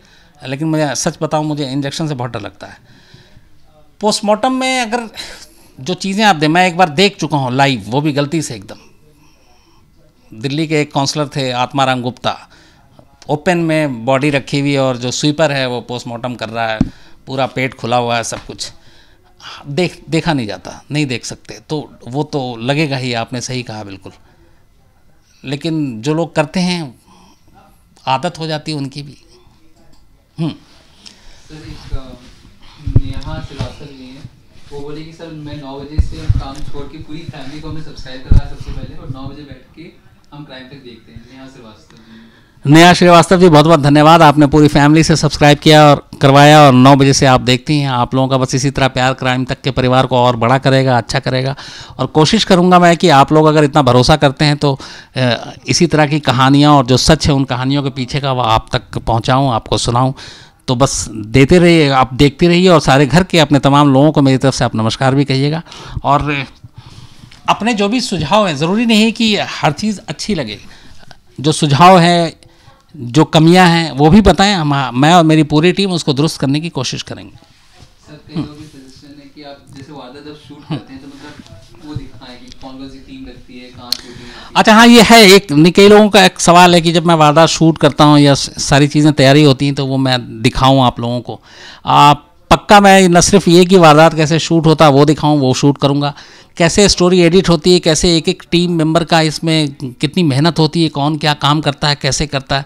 A: लेकिन मैं सच बताऊँ मुझे इंजेक्शन से बहुत डर लगता है पोस्टमार्टम में अगर जो चीज़ें आप दें मैं एक बार देख चुका हूँ लाइव वो भी गलती से एकदम दिल्ली के एक काउंसलर थे आत्माराम गुप्ता ओपन में बॉडी रखी हुई और जो स्वीपर है वो पोस्टमार्टम कर रहा है पूरा पेट खुला हुआ है सब कुछ देख देखा नहीं जाता नहीं देख सकते तो वो तो लगेगा ही आपने सही कहा बिल्कुल लेकिन जो लोग करते हैं आदत हो जाती है उनकी भी हम्म।
B: वो बोले कि सर मैं नौ बजे से काम छोड़ के पूरी फैमिली को हमने सब्सक्राइब
A: करवाया सबसे पहले और नौ बजे बैठ के हम क्राइम तक देखते हैं यहाँ श्रीवास्तव जी नया श्रीवास्तव जी बहुत बहुत धन्यवाद आपने पूरी फैमिली से सब्सक्राइब किया और करवाया और नौ बजे से आप देखती हैं आप लोगों का बस इसी तरह प्यार क्राइम तक के परिवार को और बड़ा करेगा अच्छा करेगा और कोशिश करूंगा मैं कि आप लोग अगर इतना भरोसा करते हैं तो इसी तरह की कहानियाँ और जो सच है उन कहानियों के पीछे का वह आप तक पहुँचाऊँ आपको सुनाऊँ तो बस देते रहिए आप देखते रहिए और सारे घर के अपने तमाम लोगों को मेरी तरफ से आप नमस्कार भी कहिएगा और अपने जो भी सुझाव हैं ज़रूरी नहीं कि हर चीज़ अच्छी लगे जो सुझाव हैं जो कमियां हैं वो भी बताएं हम मैं और मेरी पूरी टीम उसको दुरुस्त करने की कोशिश करेंगे सर है कि आप जैसे वादा जब शूट हम्म। तो मतलब अच्छा हाँ ये है एक कई लोगों का एक सवाल है कि जब मैं वादा शूट करता हूँ या सारी चीज़ें तैयारी होती हैं तो वो मैं दिखाऊँ आप लोगों को आप पक्का मैं न सिर्फ ये कि वारदात कैसे शूट होता वो दिखाऊँ वो शूट करूँगा कैसे स्टोरी एडिट होती है कैसे एक एक टीम मेंबर का इसमें कितनी मेहनत होती है कौन क्या काम करता है कैसे करता है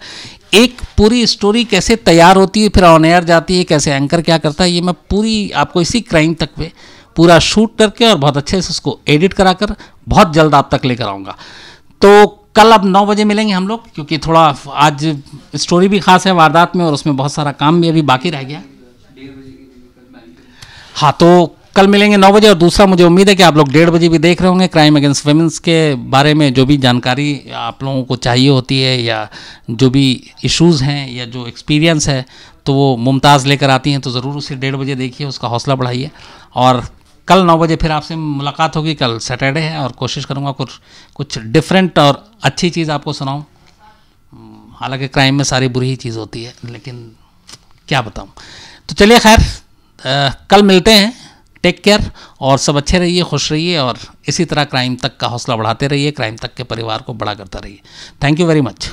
A: एक पूरी स्टोरी कैसे तैयार होती है फिर ऑन एयर जाती है कैसे एंकर क्या करता है ये मैं पूरी आपको इसी क्राइम तक पे पूरा शूट करके और बहुत अच्छे से उसको एडिट करा कर बहुत जल्द आप तक लेकर आऊँगा तो कल अब नौ बजे मिलेंगे हम लोग क्योंकि थोड़ा आज स्टोरी भी खास है वारदात में और उसमें बहुत सारा काम भी अभी बाकी रह गया हाँ तो कल मिलेंगे नौ बजे और दूसरा मुझे उम्मीद है कि आप लोग डेढ़ बजे भी देख रहे होंगे क्राइम अगेंस्ट वेमेंस के बारे में जो भी जानकारी आप लोगों को चाहिए होती है या जो भी इश्यूज़ हैं या जो एक्सपीरियंस है तो वो मुमताज़ लेकर आती हैं तो ज़रूर उसे डेढ़ बजे देखिए उसका हौसला बढ़ाइए और कल नौ बजे फिर आपसे मुलाकात होगी कल सैटरडे है और कोशिश करूँगा कुछ कुछ डिफरेंट और अच्छी चीज़ आपको सुनाऊँ हालांकि क्राइम में सारी बुरी ही चीज़ होती है लेकिन क्या बताऊँ तो चलिए खैर कल मिलते हैं टेक केयर और सब अच्छे रहिए खुश रहिए और इसी तरह क्राइम तक का हौसला बढ़ाते रहिए क्राइम तक के परिवार को बड़ा करता रहिए थैंक यू वेरी मच